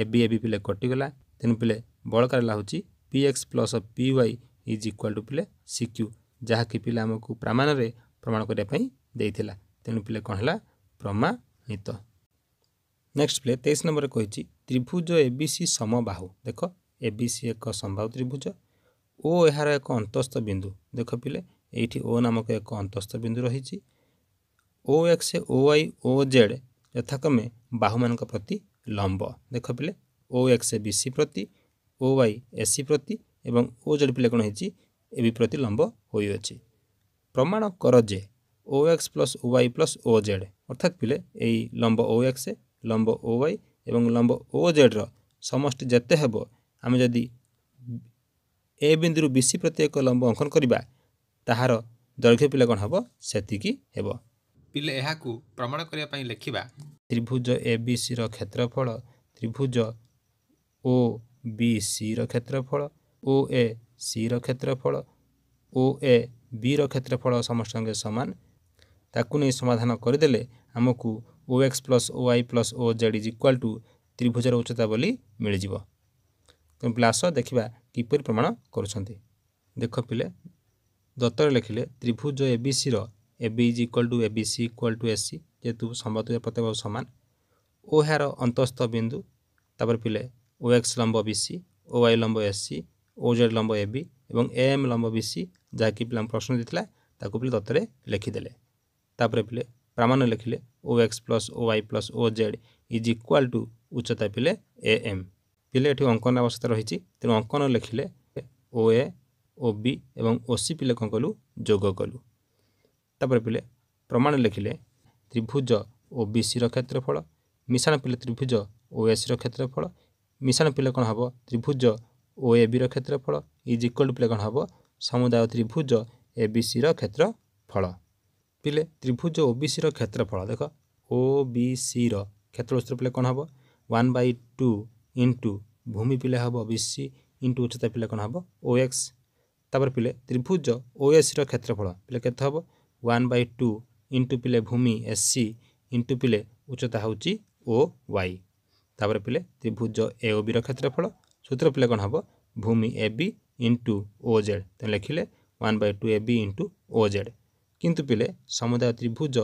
A: ए पे कटिगला तेन पे बड़का होगी P X plus P Y is equal to ପିଲେ ସିକ୍ୟୁ ଯାହାକି ପିଲେ ଆମକୁ ପ୍ରମାଣରେ ପ୍ରମାଣ କରିବା ପାଇଁ ଦେଇଥିଲା ତେଣୁ ପିଲେ କ'ଣ ହେଲା ପ୍ରମାଣିତ ନେକ୍ସଟ ପିଲେ ତେଇଶ ନମ୍ବରରେ କହିଛି ତ୍ରିଭୁଜ ଏ ବି ସି ସମବାହୁ ଦେଖ ଏ ବି ସି ଏକ ସମବାହୁ ତ୍ରିଭୁଜ ଓ ଏହାର ଏକ ଅନ୍ତସ୍ଥ ବିନ୍ଦୁ ଦେଖ ପିଲେ ଏଇଠି ଓ ନାମକ ଏକ ଅନ୍ତସ୍ଥ ବିନ୍ଦୁ ରହିଛି O X O Y O Z ଯଥାକ୍ରମେ ବାହୁମାନଙ୍କ ପ୍ରତି ଲମ୍ବ ଦେଖ ପିଲେ ଓ ଏକ୍ସ ବି ସି ପ୍ରତି ଓ ୱାଇ ଏ ସି ପ୍ରତି ଏବଂ ଓ ଜେଡ଼ ପିଲା କ'ଣ ହୋଇଛି ଏ ବି ପ୍ରତି ଲମ୍ବ ହୋଇଅଛି ପ୍ରମାଣ କର ଯେ O X plus Y plus O Z ଅର୍ଥାତ୍ ପିଲେ ଏଇ ଲମ୍ବ ଓ ଏକ୍ସ ଲମ୍ବ ଓ ୱାଇ ଏବଂ ଲମ୍ବ ଓ ଜେଡ଼ର ସମଷ୍ଟି ଯେତେ ହେବ ଆମେ ଯଦି ଏ ବିନ୍ଦୁରୁ ବି ସି ପ୍ରତି ଏକ ଲମ୍ବ ଅଙ୍କନ କରିବା ତାହାର ଦୈର୍ଘ୍ୟ ପିଲା କ'ଣ ହେବ ସେତିକି ହେବ ପିଲେ ଏହାକୁ ପ୍ରମାଣ କରିବା ପାଇଁ ଲେଖିବା ତ୍ରିଭୁଜ ଏ ବି ସିର କ୍ଷେତ୍ରଫଳ ତ୍ରିଭୁଜ ଓ ବି ସିର କ୍ଷେତ୍ରଫଳ ଓ ଏ ସିର କ୍ଷେତ୍ରଫଳ ଓ ଏ ବିର କ୍ଷେତ୍ରଫଳ ସମସ୍ତଙ୍କ ସମାନ ତାକୁ ନେଇ ସମାଧାନ କରିଦେଲେ ଆମକୁ O X plus O I plus O Z is equal to ତ୍ରିଭୁଜର ଉଚ୍ଚତା ବୋଲି ମିଳିଯିବ ତେଣୁ ପିଲା ଆସ ଦେଖିବା କିପରି ପ୍ରମାଣ କରୁଛନ୍ତି ଦେଖ ପିଲେ ଦତ୍ତରେ ଲେଖିଲେ ତ୍ରିଭୁଜ ଏ ବି ସିର A B is equal to A B C equal to S C ଯେହେତୁ ସମ୍ବନ୍ଧ ପ୍ରତ୍ୟେକ ସମାନ ଓ ଏହାର ଅନ୍ତସ୍ଥ ବିନ୍ଦୁ ତାପରେ ପିଲେ ଓ ଏକ୍ସ ଲମ୍ବ ବି ସି ଓ ୱାଇ ଲମ୍ବ ଏସ୍ ସି ଓଜେଡ଼ ଲମ୍ବ ଏ ବି ଏବଂ ଏ ଏମ୍ ଲମ୍ବ ବି ସି ଯାହାକି ପିଲା ପ୍ରଶ୍ନ ଦେଇଥିଲା ତାକୁ ପିଲା ତତ୍ତ୍ୱରେ ଲେଖିଦେଲେ ତାପରେ ପିଲେ ପ୍ରାମାଣ୍ୟ ଲେଖିଲେ O X plus O Y plus O Z is equal to ଉଚ୍ଚତା ପିଲେ ଏ ଏମ୍ ପିଲେ ଏଠି ଅଙ୍କନ ଆବଶ୍ୟକତା ରହିଛି ତେଣୁ ଅଙ୍କନ ଲେଖିଲେ ଓ ଏ ଓ ବି ଏବଂ ଓ ସି ପିଲେ କ'ଣ କଲୁ ଯୋଗ କଲୁ ତାପରେ ପିଲେ ପ୍ରମାଣ ଲେଖିଲେ ତ୍ରିଭୁଜ ଓ ବି ସିର କ୍ଷେତ୍ରଫଳ ମିଶାଣ ପିଲେ ତ୍ରିଭୁଜ ଓ ଏସିର କ୍ଷେତ୍ରଫଳ ମିଶାଣ ପିଲେ କ'ଣ ହେବ ତ୍ରିଭୁଜ ଓ ଏ ବିର କ୍ଷେତ୍ରଫଳ ଇଜ୍ ଇକ୍ୱାଲ୍ ଟୁ ପିଲେ କ'ଣ ହେବ ସମୁଦାୟ ତ୍ରିଭୁଜ ଏ ବି ସିର କ୍ଷେତ୍ରଫଳ ପିଲେ ତ୍ରିଭୁଜ ଓ ବି ସିର କ୍ଷେତ୍ରଫଳ ଦେଖ ଓ ବି ସିର କ୍ଷେତ୍ର ଉତ୍ତର ପିଲେ କ'ଣ ହେବ ୱାନ୍ ବାଇ ଟୁ ଇଣ୍ଟୁ ଭୂମି ପିଲେ ହେବ ବି ସି ଇଣ୍ଟୁ ଉଚ୍ଚତା ପିଲେ କ'ଣ ହେବ ଓ ଏକ୍ସ ତାପରେ ପିଲେ ତ୍ରିଭୁଜ ଓ ଏସିର କ୍ଷେତ୍ରଫଳ ପିଲେ କେତେ ହେବ ୱାନ୍ ବାଇ ଟୁ ଇଣ୍ଟୁ ପିଲେ ଭୂମି ଏସ୍ ସି ଇଣ୍ଟୁ ପିଲେ ଉଚ୍ଚତା ହେଉଛି ଓ ୱାଇ ତାପରେ ପିଲେ ତ୍ରିଭୁଜ ଏ ଓ ବିର କ୍ଷେତ୍ରଫଳ সূত্র পেলে কোণ হব ভূমি A B into O Z তো লিখলে one by two A B into O Z কিন্তু পিলে সমুদায় ত্রিভুজ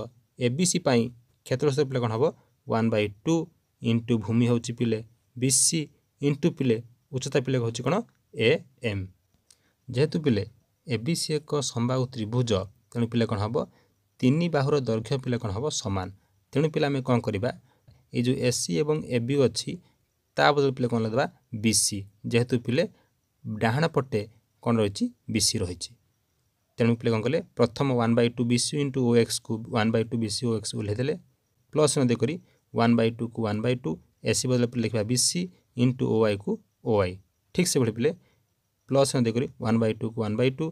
A: এ বি সি পাই ক্ষেত্র সূত্র পেলে কোণ হব ওয়ান বাই টু ইন্টু ভূমি হচ্ছে পিলে বি সি ইন্টু পিলে উচ্চতা পিলে হচ্ছে কোণ এ এম যেহেতু পিলে এ বি সি এক সম্বাহু ত্রিভুজ তেণু পিলে কোণ হব ତିନି ବାହୁର ଦୈର୍ଘ୍ୟ ପିଲା କ'ଣ ହେବ ସମାନ ତେଣୁ ପିଲା ଆମେ କ'ଣ କରିବା ଏଇ ଯେଉଁ ଏସ୍ ସି ଏବଂ ଏ ବି ଅଛି ତା ବଦଳରେ ପିଲା କ'ଣ ଦେବା বিসি ଯେହେତୁ ପିଲେ ଡାହାଣ ପଟେ କ'ଣ ରହିଛି ବିସି ରହିଛି ତେଣୁ ପିଲେ କ'ଣ କଲେ ପ୍ରଥମ one by two B C into O ଏକ୍ସକୁ one by two B C O X ଓହ୍ଲାଇ ଦେଲେ ପ୍ଲସ୍ ନ ଦେଇକରି ୱାନ୍ ବାଇ ଟୁକୁ ୱାନ୍ ବାଇ ଟୁ ଏସି ବଦଳରେ ପିଲେ ଲେଖିବା ବିସି ଇଣ୍ଟୁ ଓ ୱାଇକୁ ଓ ୱାଇ ଠିକ୍ ସେଭଳି ପିଲେ ପ୍ଲସ୍ ନ ଦେଇକରି ୱାନ୍ ବାଇ ଟୁକୁ one by two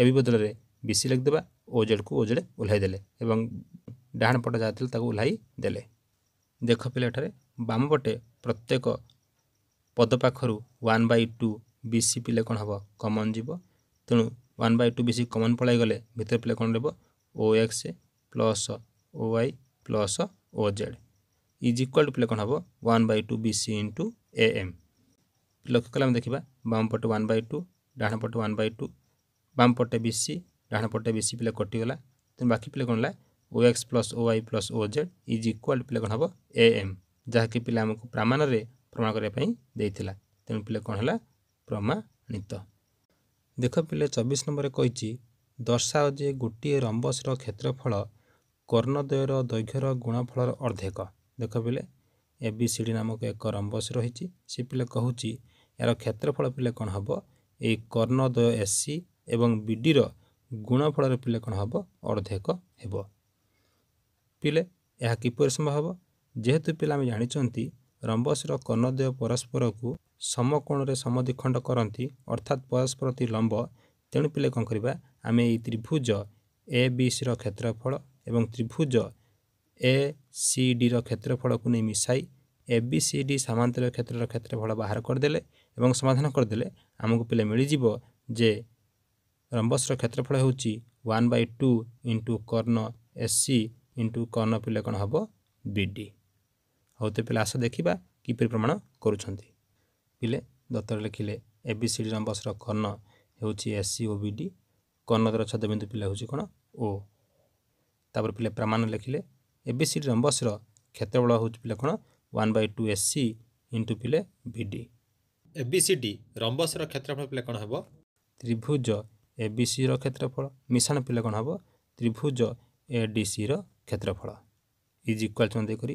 A: A B ବଦଳରେ ବିସି ଲେଖିଦେବା ଓ ଜେଡ଼କୁ ଓ ଜେଡ଼ ଓହ୍ଲାଇ ଦେଲେ ଏବଂ ଡାହାଣ ପଟ ଯାହା ଥିଲେ ତାକୁ ଓହ୍ଲାଇ ଦେଲେ ଦେଖ ପିଲା ଏଠାରେ ବାମ ପଟେ ପ୍ରତ୍ୟେକ ପଦ ପାଖରୁ one by two B C ପିଲେ କ'ଣ ହେବ କମନ୍ ଯିବ ତେଣୁ one by two B C common ପଳାଇଗଲେ ଭିତରେ ପିଲେ କ'ଣ ରହିବ O X plus O Y plus O Z is equal to ପିଲେ କ'ଣ ହେବ one by two B C into A M ଲକ୍ଷ୍ୟ କଲେ ଆମେ ଦେଖିବା ବାମ ପଟେ ୱାନ୍ ବାଇ ଟୁ ଡାହାଣ ପଟେ ୱାନ୍ ବାଇ ଟୁ ବାମ ପଟେ ବି ସି ଡାହାଣ ପଟେ ବି ସି ପିଲେ କଟିଗଲା ତେଣୁ ବାକି ପିଲେ କ'ଣ ହେଲା O X plus O Y plus O Z is equal to ପିଲେ କ'ଣ ହେବ ଏ ଏମ୍ ଯାହାକି ପିଲା ଆମକୁ ପ୍ରାମାଣରେ ପ୍ରମାଣ କରିବା ପାଇଁ ଦେଇଥିଲା ତେଣୁ ପିଲେ କ'ଣ ହେଲା ପ୍ରମାଣିତ ଦେଖ ପିଲେ ଚବିଶ ନମ୍ବରରେ କହିଛି ଦର୍ଶାଅ ଯେ ଗୋଟିଏ ରମ୍ବସର କ୍ଷେତ୍ରଫଳ କର୍ଣ୍ଣଦ୍ୱୟର ଦୈର୍ଘ୍ୟର ଗୁଣଫଳର ଅର୍ଦ୍ଧେକ ଦେଖ ପିଲେ ଏ ବି ସି ଡି ନାମକ ଏକ ରମ୍ବସ ରହିଛି ସେ ପିଲେ କହୁଛି ଏହାର କ୍ଷେତ୍ରଫଳ ପିଲେ କ'ଣ ହେବ ଏହି କର୍ଣ୍ଣଦ୍ୱୟ ଏସ୍ ସି ଏବଂ ବି ଡିର ଗୁଣଫଳର ପିଲେ କ'ଣ ହେବ ଅର୍ଦ୍ଧେକ ହେବ ପିଲେ ଏହା କିପରି ସମ୍ଭବ ହେବ ଯେହେତୁ ପିଲା ଆମେ ଜାଣିଛନ୍ତି ରମ୍ବସର କର୍ଣ୍ଣଦ୍ୱୟ ପରସ୍ପରକୁ ସମକୋଣରେ ସମଦ୍ୱିଖଣ୍ଡ କରନ୍ତି ଅର୍ଥାତ୍ ପରସ୍ପରତି ଲମ୍ବ ତେଣୁ ପିଲେ କ'ଣ କରିବା ଆମେ ଏହି ତ୍ରିଭୁଜ ଏ ବି ସିର କ୍ଷେତ୍ରଫଳ ଏବଂ ତ୍ରିଭୁଜ ଏ ସି ଡିର କ୍ଷେତ୍ରଫଳକୁ ନେଇ ମିଶାଇ ଏ ବି ସି ଡି ସାମାନ୍ତରିକ କ୍ଷେତ୍ରର କ୍ଷେତ୍ରଫଳ ବାହାର କରିଦେଲେ ଏବଂ ସମାଧାନ କରିଦେଲେ ଆମକୁ ପିଲେ ମିଳିଯିବ ଯେ ରମ୍ବସର କ୍ଷେତ୍ରଫଳ ହେଉଛି ୱାନ୍ ବାଇ ଟୁ ଇଣ୍ଟୁ କର୍ଣ୍ଣ ଏସ୍ ସି ଇଣ୍ଟୁ କର୍ଣ୍ଣ ପିଲେ କ'ଣ ହେବ ବି ଡି ହଉ ତ ପିଲା ଆସ ଦେଖିବା କିପରି ପ୍ରମାଣ କରୁଛନ୍ତି ପିଲେ ଦତ୍ତରେ ଲେଖିଲେ ଏ ବି ସି ଡି ନମ୍ବର୍ସର କର୍ଣ୍ଣ ହେଉଛି ଏସ୍ ସି ଓ ବି ଡି କର୍ଣ୍ଣଦର ଛଦବିନ୍ଦୁ ପିଲା ହେଉଛି କ'ଣ ଓ ତାପରେ ପିଲେ ପ୍ରାମାଣ୍ୟ ଲେଖିଲେ ଏ ବି ସି ଡି ନମ୍ବର୍ସର କ୍ଷେତ୍ରଫଳ ହେଉଛି ପିଲା କ'ଣ one by two S C into ପିଲେ B D A B C D ରମ୍ବସର କ୍ଷେତ୍ରଫଳ ପିଲେ କ'ଣ ହେବ ତ୍ରିଭୁଜ ଏ ବି ସିର କ୍ଷେତ୍ରଫଳ ମିଶାଣ ପିଲେ କ'ଣ ହେବ ତ୍ରିଭୁଜ ଏ ଡି ସିର କ୍ଷେତ୍ରଫଳ ଇଜ୍ ଇକ୍ୱାଲ୍ ଚନ୍ଦେ କରି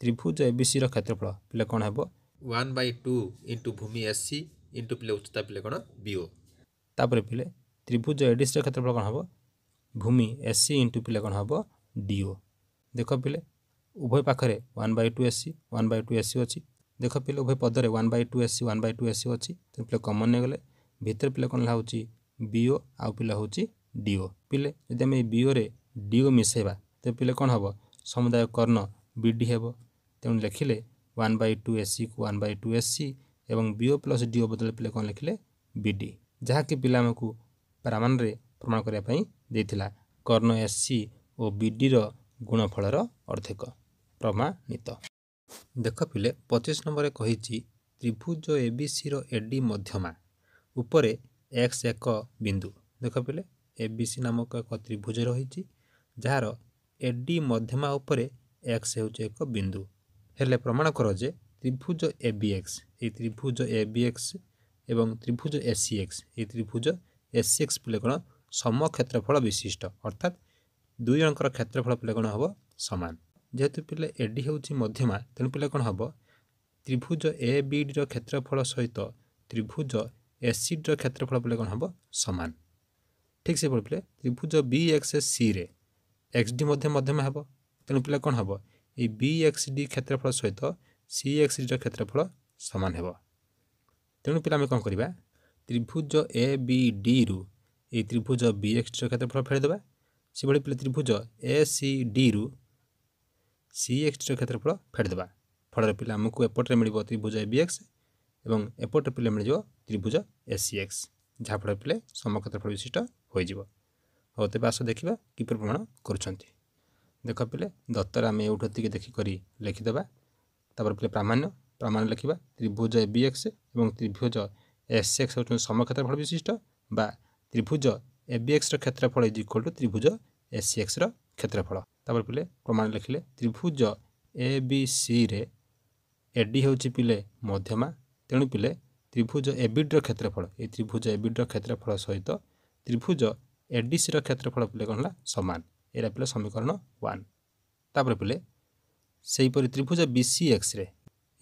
A: ত্রিভুজ এবিসির ক্ষেত্রফল পিলা কোণ হব ওয়ান বাই টু ইন্টু ভূমি এসি ইন্টু পিলে উচ্চতা পিলে কোণ বিও তাপরে পিলে ত্রিভুজ এডিসির ক্ষেত্রফল কোণ হব ভূমি এসি ইন্টু পিলে কোণ হব ডিও দেখ পিলে উভয় পাখে one by two A C one by two A C অছি দেখ পিলে উভয় পদরে one by two A C one by two A C অছি তেমন পিলে কমন নেগলে ভিতরে পিলে কোণ হচ্ছে বিও আউ পিলে হচ্ছে ডিও পিলে যদি আমি বিওরে ডিও মিশাইবা তো পিলে কোণ হব ସମୁଦାୟ କର୍ଣ୍ଣ ବି ଡି ହେବ ତେଣୁ ଲେଖିଲେ ୱାନ୍ ବାଇ ଟୁ ଏସ୍ ସିକୁ one by two S C ଏବଂ ବିଓ ପ୍ଲସ୍ ଡିଓ ବଦଳରେ ପିଲେ କ'ଣ ଲେଖିଲେ ବି ଡି ଯାହାକି ପିଲା ଆମକୁ ପ୍ରମାଣରେ ପ୍ରମାଣ କରିବା ପାଇଁ ଦେଇଥିଲା କର୍ଣ୍ଣ ଏସ୍ ସି ଓ ବି ଡିର ଗୁଣଫଳର ଅର୍ଦ୍ଧେକ ପ୍ରମାଣିତ ଦେଖ ପିଲେ ପଚିଶ ନମ୍ବରରେ କହିଛି ତ୍ରିଭୁଜ ଏ ବି ସିର ଏ ଡି ମଧ୍ୟମା ଉପରେ ଏକ୍ସ ଏକ ବିନ୍ଦୁ ଦେଖ ପିଲେ ଏ ବି ସି ନାମକ ଏକ ତ୍ରିଭୁଜ ରହିଛି ଯାହାର ଏ ଡି ମଧ୍ୟମା ଉପରେ ଏକ୍ସ ହେଉଛି ଏକ ବିନ୍ଦୁ ହେଲେ ପ୍ରମାଣ କର ଯେ ତ୍ରିଭୁଜ ଏ ବି ଏକ୍ସ ଏଇ ତ୍ରିଭୁଜ ଏ ବି ଏକ୍ସ ଏବଂ ତ୍ରିଭୁଜ ଏ ସି ଏକ୍ସ ଏଇ ତ୍ରିଭୁଜ ଏ ସି ଏକ୍ସ ପିଲେକଣ ସମ କ୍ଷେତ୍ରଫଳ ବିଶିଷ୍ଟ ଅର୍ଥାତ୍ ଦୁଇ ଜଣଙ୍କର କ୍ଷେତ୍ରଫଳ ପିଲେ କ'ଣ ହେବ ସମାନ ଯେହେତୁ ପିଲେ ଏ ଡି ହେଉଛି ମଧ୍ୟମା ତେଣୁ ପିଲେ କ'ଣ ହେବ ତ୍ରିଭୁଜ ଏ ବି ଡିର କ୍ଷେତ୍ରଫଳ ସହିତ ତ୍ରିଭୁଜ ଏ ସି ଡିର କ୍ଷେତ୍ରଫଳ ପିଲେ କ'ଣ ହେବ ସମାନ ଠିକ୍ ସେଭଳି ପିଲେ ତ୍ରିଭୁଜ ବି ଏକ୍ସ ସିରେ ଏକ୍ସ ଡି ମଧ୍ୟ ମଧ୍ୟମା ହେବ ତେଣୁ ପିଲେ କ'ଣ ହେବ এই বি এক্স ডি ক্ষেত্রফল সহিত সি এক্স ডির ক্ষেত্রফল সমান হব তেমন পিলা আমি কম করা ত্রিভুজ এ বি ডি রু এই ত্রিভুজ বি এক্স ডির ক্ষেত্রফল ফেরিদেবা সেভাবে পিলা ত্রিভুজ এ সি ডি রু সি এক্স ডির ক্ষেত্রফল ফেরিদেবা ফলে পিলা আমি এপটে মিলব ত্রিভুজ এ বি এক্স এবং এপটে পিলা মিলিব ত্রিভুজ এ সি এক্স ଯାହାଫଳରେ ପିଲେ ସମକ୍ଷେତ୍ରଫଳ ବିଶିଷ୍ଟ ହୋଇଯିବ ହଉ ତେବେ ଆସ ଦେଖିବା କିପରି ପ୍ରମାଣ କରୁଛନ୍ତି ଦେଖ ପିଲେ ଦତ୍ତରେ ଆମେ ଏଉଠୁ ଏତିକି ଦେଖିକରି ଲେଖିଦେବା ତାପରେ ପିଲେ ପ୍ରାମାଣ୍ୟ ପ୍ରାମାଣ୍ୟ ଲେଖିବା ତ୍ରିଭୁଜ ଏ ବି ଏକ୍ସ ଏବଂ ତ୍ରିଭୁଜ ଏସ୍ ଏକ୍ସ ହେଉଛନ୍ତି ସମକ୍ଷେତ୍ରଫଳ ବିଶିଷ୍ଟ ବା ତ୍ରିଭୁଜ ଏ ବି ଏକ୍ସର କ୍ଷେତ୍ରଫଳ ଇଜ୍ ଇକ୍ୱାଲ୍ ଟୁ ତ୍ରିଭୁଜ ଏ ସି ଏକ୍ସର କ୍ଷେତ୍ରଫଳ ତାପରେ ପିଲେ ପ୍ରମାଣ ଲେଖିଲେ ତ୍ରିଭୁଜ ଏ ବି ସିରେ ଏ ଡି ହେଉଛି ପିଲେ ମଧ୍ୟମା ତେଣୁ ପିଲେ ତ୍ରିଭୁଜ ଏ ବିଡ୍ର କ୍ଷେତ୍ରଫଳ ଏହି ତ୍ରିଭୁଜ ଏ ବିଡ୍ର କ୍ଷେତ୍ରଫଳ ସହିତ ତ୍ରିଭୁଜ ଏ ଡି ସିର କ୍ଷେତ୍ରଫଳ ପିଲେ କ'ଣ ହେଲା ସମାନ ଏଇଟା ପିଲା ସମୀକରଣ ୱାନ୍ ତାପରେ ପିଲେ ସେହିପରି ତ୍ରିଭୁଜ ବି ସି ଏକ୍ସରେ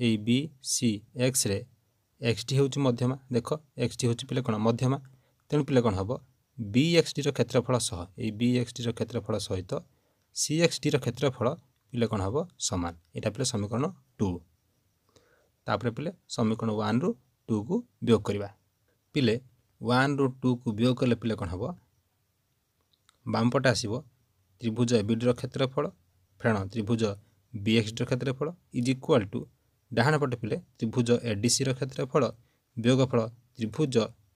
A: ଏଇ ବି ସି ଏକ୍ସରେ ଏକ୍ସଟି ହେଉଛି ମଧ୍ୟମା ଦେଖ ଏକ୍ସଟି ହେଉଛି ପିଲେ କ'ଣ ମଧ୍ୟମା ତେଣୁ ପିଲେ କ'ଣ ହେବ ବି ଏକ୍ସଟିର କ୍ଷେତ୍ରଫଳ ସହ ଏଇ ବି ଏକ୍ସଟିର କ୍ଷେତ୍ରଫଳ ସହିତ ସି ଏକ୍ସଟିର କ୍ଷେତ୍ରଫଳ ପିଲେ କ'ଣ ହେବ ସମାନ ଏଇଟା ପିଲେ ସମୀକରଣ ଟୁ ତାପରେ ପିଲେ ସମୀକରଣ ୱାନ୍ରୁ ଟୁକୁ ବିୟୋଗ କରିବା ପିଲେ ୱାନ୍ରୁ ଟୁକୁ ବିୟୋଗ କଲେ ପିଲେ କ'ଣ ହେବ ବାମପଟେ ଆସିବ ত্রিভুজ এবিডির ক্ষেত্রফল ফেণ ত্রিভুজ বিএক্সির ক্ষেত্রফল ইজ ইকুয়াল টু ଡାହାଣ ପଟେ ପିଲେ ତ୍ରିଭୁଜ ଏଡିସିର କ୍ଷେତ୍ରଫଳ ବିୟୋଗଫଳ ତ୍ରିଭୁଜ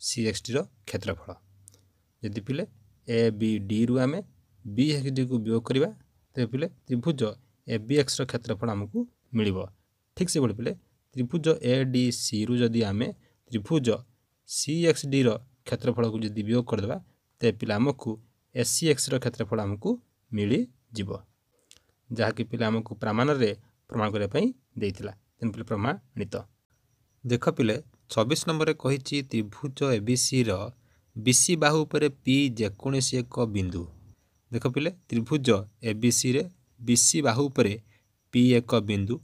A: ସିଏକ୍ସଟିର କ୍ଷେତ୍ରଫଳ ଯଦି ପିଲେ ଏ ବି ଡିରୁ ଆମେ ବି ଏକ୍ସ ଡିକୁ ବିୟୋଗ କରିବା ତେବେ ପିଲେ ତ୍ରିଭୁଜ ଏ ବି ଏକ୍ସର କ୍ଷେତ୍ରଫଳ ଆମକୁ ମିଳିବ ଠିକ୍ ସେଭଳି ପିଲେ ତ୍ରିଭୁଜ ଏ ଡି ସିରୁ ଯଦି ଆମେ ତ୍ରିଭୁଜ ସି ଏକ୍ସ ଡିର କ୍ଷେତ୍ରଫଳକୁ ଯଦି ବିୟୋଗ କରିଦେବା ତେବେ ପିଲେ ଆମକୁ ଏ ସି ଏକ୍ସର କ୍ଷେତ୍ରଫଳ ଆମକୁ ମିଳିଯିବ ଯାହାକି ପିଲା ଆମକୁ ପ୍ରାମାଣରେ ପ୍ରମାଣ କରିବା ପାଇଁ ଦେଇଥିଲା ତେଣୁ ପିଲା ପ୍ରମାଣିତ ଦେଖ ପିଲେ ଛବିଶ ନମ୍ବରରେ କହିଛି ତ୍ରିଭୁଜ ଏବିସିର ସି ବାହୁ ଉପରେ ପି ଯେକୌଣସି ଏକ ବିନ୍ଦୁ ଦେଖ ପିଲେ ତ୍ରିଭୁଜ ଏବିସିରେ ସି ବାହୁ ଉପରେ ପି ଏକ ବିନ୍ଦୁ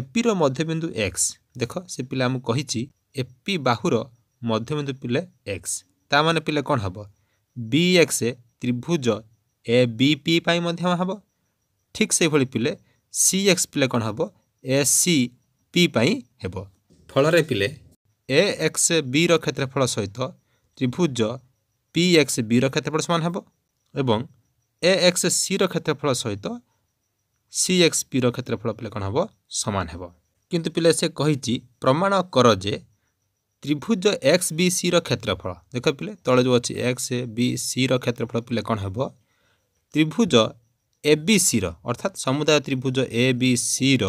A: ଏପିର ମଧ୍ୟବିନ୍ଦୁ ଏକ୍ସ ଦେଖ ସେ ପିଲା ଆମକୁ କହିଛି ଏପି ବାହୁର ମଧ୍ୟବିନ୍ଦୁ ପିଲେ ଏକ୍ସ ତା ମାନେ ପିଲେ କ'ଣ ହେବ ବି ଏକ୍ସ ତ୍ରିଭୁଜ ଏ ବି ପି ପାଇଁ ମଧ୍ୟ ହେବ ଠିକ୍ ସେଇଭଳି ପିଲେ ସି ଏକ୍ସ ପିଲେ କ'ଣ ହେବ ଏ ସି ପି ପାଇଁ ହେବ ଫଳରେ ପିଲେ ଏ ଏକ୍ସ ବିର କ୍ଷେତ୍ରଫଳ ସହିତ ତ୍ରିଭୁଜ ପି ଏକ୍ସ ବିର କ୍ଷେତ୍ରଫଳ ସମାନ ହେବ ଏବଂ ଏ ଏକ୍ସ ସିର କ୍ଷେତ୍ରଫଳ ସହିତ ସି ଏକ୍ସ ପିର କ୍ଷେତ୍ରଫଳ ପିଲେ କ'ଣ ହେବ ସମାନ ହେବ କିନ୍ତୁ ପିଲେ ସେ କହିଛି ପ୍ରମାଣ କର ଯେ ତ୍ରିଭୁଜ ଏକ୍ସ ବି ସିର କ୍ଷେତ୍ରଫଳ ଦେଖ ପିଲେ ତଳେ ଯେଉଁ ଅଛି ଏକ୍ସ ବି ସିର କ୍ଷେତ୍ରଫଳ ପିଲେ କ'ଣ ହେବ ତ୍ରିଭୁଜ ଏ ବି ସିର ଅର୍ଥାତ୍ ସମୁଦାୟ ତ୍ରିଭୁଜ ଏ ବି ସିର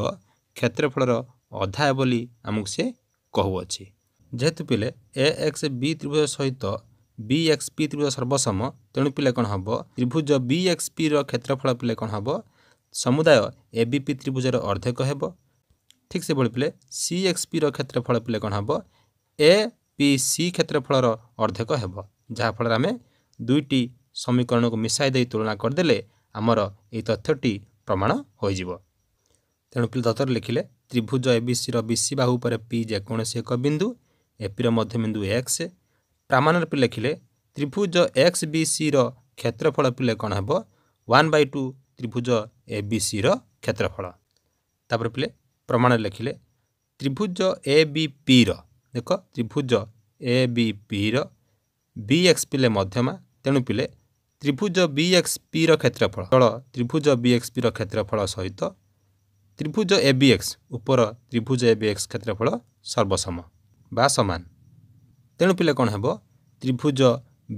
A: କ୍ଷେତ୍ରଫଳର ଅଧା ବୋଲି ଆମକୁ ସେ କହୁଅଛି ଯେହେତୁ ପିଲେ ଏ ଏକ୍ସ ବି ତ୍ରିଭୁଜ ସହିତ ବି ଏକ୍ସ ପି ତ୍ରିଭୁଜ ସର୍ବସମ ତେଣୁ ପିଲେ କ'ଣ ହେବ ତ୍ରିଭୁଜ ବି ଏକ୍ସ ପିର କ୍ଷେତ୍ରଫଳ ପିଲେ କ'ଣ ହେବ ସମୁଦାୟ ଏ ବି ପି ତ୍ରିଭୁଜର ଅର୍ଦ୍ଧେକ ହେବ ଠିକ୍ ସେଭଳି ପିଲେ ସି ଏକ୍ସ ପିର କ୍ଷେତ୍ରଫଳ ପିଲେ କ'ଣ ହେବ ଏ ପି ସି କ୍ଷେତ୍ରଫଳର ଅର୍ଦ୍ଧେକ ହେବ ଯାହାଫଳରେ ଆମେ ଦୁଇଟି ସମୀକରଣକୁ ମିଶାଇ ଦେଇ ତୁଳନା କରିଦେଲେ ଆମର ଏହି ତଥ୍ୟଟି ପ୍ରମାଣ ହୋଇଯିବ ତେଣୁ ପିଲଧତର ଲେଖିଲେ ତ୍ରିଭୁଜ A B sir B C ବାହୁ ଉପରେ ପି ଯେକୌଣସି ଏକ ବିନ୍ଦୁ ଏପିର ବିନ୍ଦୁ ଏକ୍ସ ପ୍ରାମାଣରେ ପି ଲେଖିଲେ ତ୍ରିଭୁଜ ଏକ୍ସ ବି ସିର କ୍ଷେତ୍ରଫଳ ପିଲେ କ'ଣ ହେବ ୱାନ୍ ବାଇ ଟୁ ତ୍ରିଭୁଜ ଏ ବି ସିର କ୍ଷେତ୍ରଫଳ ତାପରେ ପିଲେ ପ୍ରମାଣରେ ଲେଖିଲେ ତ୍ରିଭୁଜ ଏ ବି ପିର ଦେଖ ତ୍ରିଭୁଜ A B Pir B X ପିଲେ ମଧ୍ୟମା ତେଣୁ ପିଲେ ତ୍ରିଭୁଜ ବି ଏକ୍ସ ପିର କ୍ଷେତ୍ରଫଳ ତଳ ତ୍ରିଭୁଜ ବି ଏକ୍ସ ପିର କ୍ଷେତ୍ରଫଳ ସହିତ ତ୍ରିଭୁଜ ଏ ବି ଏକ୍ସ ଉପର ତ୍ରିଭୁଜ ଏ ବି ଏକ୍ସ କ୍ଷେତ୍ରଫଳ ସର୍ବସମ ବା ସମାନ ତେଣୁ ପିଲେ କ'ଣ ହେବ ତ୍ରିଭୁଜ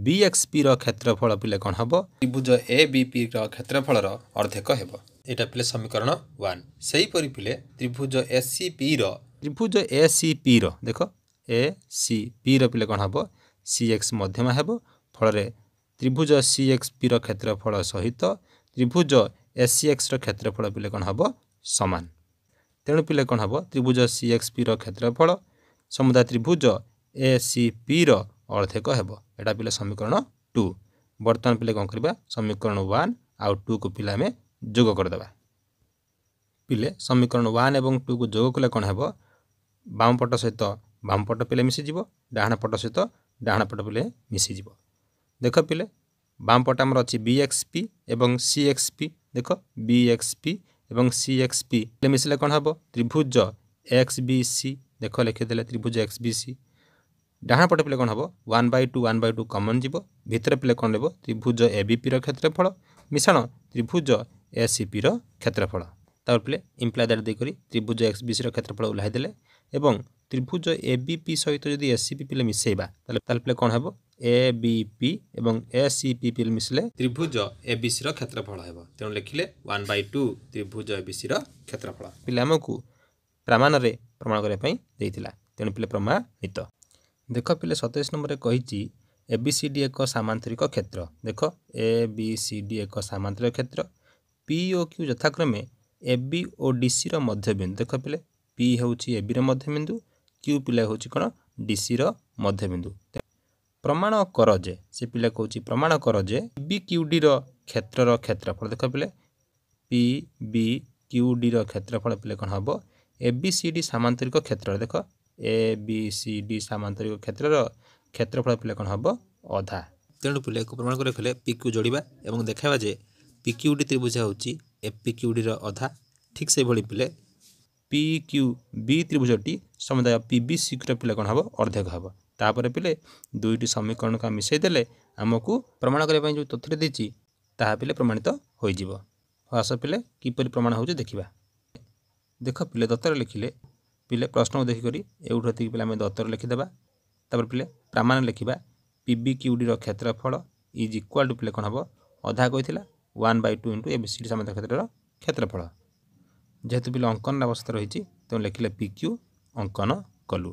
A: ବି ଏକ୍ସ ପିର କ୍ଷେତ୍ରଫଳ ପିଲେ କ'ଣ ହେବ ତ୍ରିଭୁଜ ଏ ବି ପିର କ୍ଷେତ୍ରଫଳର ଅର୍ଦ୍ଧେକ ହେବ ଏଇଟା ପିଲେ ସମୀକରଣ ୱାନ୍ ସେହିପରି ପିଲେ ତ୍ରିଭୁଜ A C Pir ତ୍ରିଭୁଜ A C ପିର ଦେଖ ଏ ସି ପିର ପିଲେ କ'ଣ ହେବ ସି ଏକ୍ସ ମଧ୍ୟମା ହେବ ଫଳରେ ত্রিভুজ সি এক্সপির ক্ষেত্রফল সহিত ত্রিভুজ এসি এক্সর ক্ষেত্রফল পিলে কণ হব সমান তেণু পিলে কণ হব ত্রিভুজ সি এক্সপির ক্ষেত্রফল সমুদায় ত্রিভুজ ଏ ସି ପିର ଅର୍ଦ୍ଧେକ ହେବ ଏଇଟା ପିଲା ସମୀକରଣ ଟୁ ବର୍ତ୍ତମାନ ପିଲା କ'ଣ କରିବା ସମୀକରଣ ୱାନ୍ ଆଉ ଟୁକୁ ପିଲା ଆମେ ଯୋଗ କରିଦେବା ପିଲେ ସମୀକରଣ ୱାନ୍ ଏବଂ ଟୁକୁ ଯୋଗ କଲେ କ'ଣ ହେବ ବାମ ପଟ ସହିତ ବାମ ପଟ ପିଲେ ମିଶିଯିବ ଡାହାଣ ପଟ ସହିତ ଡାହାଣ ପଟ ପିଲେ ମିଶିଯିବ দেখ পিলে বাম পটে আমার অছি বিএক্সপি এবং সিএক্সপি দেখ বিএক্সপি এবং সিএক্সপি মিশিলে কণ হব ত্রিভুজ এক্স বি সি দেখ লিখিদেলে ত্রিভুজ এক্স বি সি ଡାହାଣ ପଟେ ପିଲେ କ'ଣ ହେବ one by two one by two common ଯିବ ଭିତରେ ପିଲେ କ'ଣ ହେବ ତ୍ରିଭୁଜ ଏ ବି ପିର କ୍ଷେତ୍ରଫଳ ମିଶାଣ ତ୍ରିଭୁଜ ଏ ସି ପିର କ୍ଷେତ୍ରଫଳ ତାପରେ ପିଲେ ଇମ୍ପ୍ଲାଏ ଦାଟ ଦେଇକରି ତ୍ରିଭୁଜ ଏକ୍ସ ବି ସିର କ୍ଷେତ୍ରଫଳ ଓହ୍ଲାଇ ଦେଲେ ଏବଂ ତ୍ରିଭୁଜ ଏ ବି ପି ସହିତ ଯଦି ଏ ସି ପି ପିଲେ ମିଶାଇବା ତାହେଲେ ତାହେଲେ ପିଲେ କ'ଣ ହେବ ए बि पि एवं ए सि पि पि मिसिले त्रिभुज ए बि सि र क्षेत्रफल हेबो तेणु लेखिले वान बाइ टु त्रिभुज ए बि सि र क्षेत्रफल पिले आमकु प्रमाणले प्रमाण गरेर तेणु पिले प्रमाणित देख पिले सतैस नम्बरले कहिछि ए बि सि डि एक सामान्तरिक क्षेत्र देख ए बि सि डि एक सामान्तरिक क्षेत्र पि ओ क्यु यथाक्रमे ए बि ओ डि सि र मध्यबिन्दु देख पिले पि हेर्छ ए बि र मध्यबिन्दु क्यु पिला हेर्छ कि डि सि र मध्यबिन्दु ପ୍ରମାଣ କର ଯେ ସେ ପିଲା କହୁଛି ପ୍ରମାଣ କର ଯେ ବି କ୍ୟୁ ଡିର କ୍ଷେତ୍ରର କ୍ଷେତ୍ରଫଳ ଦେଖ ପିଲେ ପି ବି କ୍ୟୁ ଡିର କ୍ଷେତ୍ରଫଳ ପିଲେ କ'ଣ ହେବ ଏ ବି ସି ଡି ସାମାନ୍ତରିକ କ୍ଷେତ୍ରରେ ଦେଖ ଏ ବି ସି ଡି ସାମାନ୍ତରିକ କ୍ଷେତ୍ରର କ୍ଷେତ୍ରଫଳ ପିଲେ କ'ଣ ହେବ ଅଧା ତେଣୁ ପିଲାକୁ ପ୍ରମାଣ କରିବାକୁ ହେଲେ ପି କ୍ୟୁ ଯୋଡ଼ିବା ଏବଂ ଦେଖାଇବା ଯେ ପି କ୍ୟୁ ଡି ତ୍ରିଭୁଜ ହେଉଛି ଏ ପି କ୍ୟୁ ଡିର ଅଧା ଠିକ୍ ସେଭଳି ପିଲେ ପି କ୍ୟୁ ବି ତ୍ରିଭୁଜଟି ସମୁଦାୟ ପି ବି ସିକ୍ର ପିଲା କ'ଣ ହେବ ଅର୍ଦ୍ଧେକ ହେବ ତାପରେ ପିଲେ ଦୁଇଟି ସମୀକରଣକୁ ଆମେ ମିଶାଇ ଦେଲେ ଆମକୁ ପ୍ରମାଣ କରିବା ପାଇଁ ଯେଉଁ ତଥ୍ୟଟି ଦେଇଛି ତାହା ପିଲେ ପ୍ରମାଣିତ ହୋଇଯିବ ହଉ ଆସ ପିଲେ କିପରି ପ୍ରମାଣ ହେଉଛି ଦେଖିବା ଦେଖ ପିଲେ ଦତ୍ତରେ ଲେଖିଲେ ପିଲେ ପ୍ରଶ୍ନକୁ ଦେଖିକରି ଏଉଠୁ ଏତିକି ପିଲେ ଆମେ ଦତ୍ତରେ ଲେଖିଦେବା ତାପରେ ପିଲେ ପ୍ରାମାଣ ଲେଖିବା ପିବି କ୍ୟୁଡ଼ିର କ୍ଷେତ୍ରଫଳ ଇଜ୍ ଇକ୍ୱାଲ୍ ଟୁ ପିଲେ କ'ଣ ହେବ ଅଧା କହିଥିଲା one by two into A B C D ସାମନ୍ତ କ୍ଷେତ୍ରର କ୍ଷେତ୍ରଫଳ ଯେହେତୁ ପିଲା ଅଙ୍କନ ଆବଶ୍ୟକତା ରହିଛି ତେଣୁ ଲେଖିଲେ ପି କ୍ୟୁ ଅଙ୍କନ କଲୁ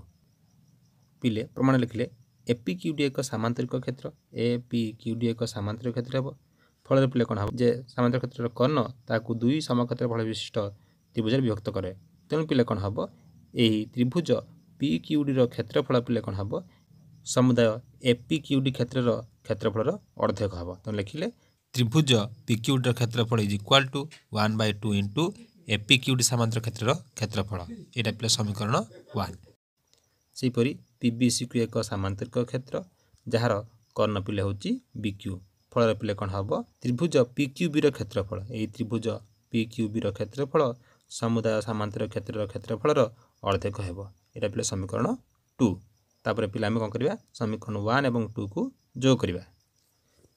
A: ପିଲେ ପ୍ରମାଣ ଲେଖିଲେ ଏ ପି କ୍ୟୁ ଡି ଏକ ସାମାନ୍ତରିକ କ୍ଷେତ୍ର ଏ ପି କ୍ୟୁ ଡି ଏକ ସାମାନ୍ତରିକ କ୍ଷେତ୍ର ହେବ ଫଳରେ ପିଲେ କ'ଣ ହେବ ଯେ ସାମାନ୍ତରିକ କ୍ଷେତ୍ରର କର୍ଣ୍ଣ ତାହାକୁ ଦୁଇ ସମକ୍ଷେତ୍ର ଫଳ ବିଶିଷ୍ଟ ତ୍ରିଭୁଜରେ ବିଭକ୍ତ କରେ ତେଣୁ ପିଲେ କ'ଣ ହେବ ଏହି ତ୍ରିଭୁଜ ପି କ୍ୟୁ ଡିର କ୍ଷେତ୍ରଫଳ ପିଲେ କ'ଣ ହେବ ସମୁଦାୟ ଏ ପି କ୍ୟୁ ଡି କ୍ଷେତ୍ରର କ୍ଷେତ୍ରଫଳର ଅର୍ଦ୍ଧେକ ହେବ ତେଣୁ ଲେଖିଲେ ତ୍ରିଭୁଜ ପି କ୍ୟୁ ଡିର କ୍ଷେତ୍ରଫଳ is equal to one by two into A P Q D ସାମାନ୍ତର କ୍ଷେତ୍ରର କ୍ଷେତ୍ରଫଳ ଏଇଟା ପିଲା ସମୀକରଣ ୱାନ୍ ସେହିପରି ପିବିସିକୁ ଏକ ସାମାନ୍ତରିକ କ୍ଷେତ୍ର ଯାହାର କର୍ଣ୍ଣ ପିଲେ ହେଉଛି ବିକ୍ୟୁ ଫଳରେ ପିଲେ କ'ଣ ହେବ ତ୍ରିଭୁଜ ପି କ୍ୟୁ ବିର କ୍ଷେତ୍ରଫଳ ଏହି ତ୍ରିଭୁଜ ପି କ୍ୟୁ ବିର କ୍ଷେତ୍ରଫଳ ସମୁଦାୟ ସାମାନ୍ତରିକ କ୍ଷେତ୍ରର କ୍ଷେତ୍ରଫଳର ଅର୍ଦ୍ଧେକ ହେବ ଏଇଟା ପିଲା ସମୀକରଣ ଟୁ ତାପରେ ପିଲା ଆମେ କ'ଣ କରିବା ସମୀକରଣ ୱାନ୍ ଏବଂ ଟୁକୁ ଯୋଗ କରିବା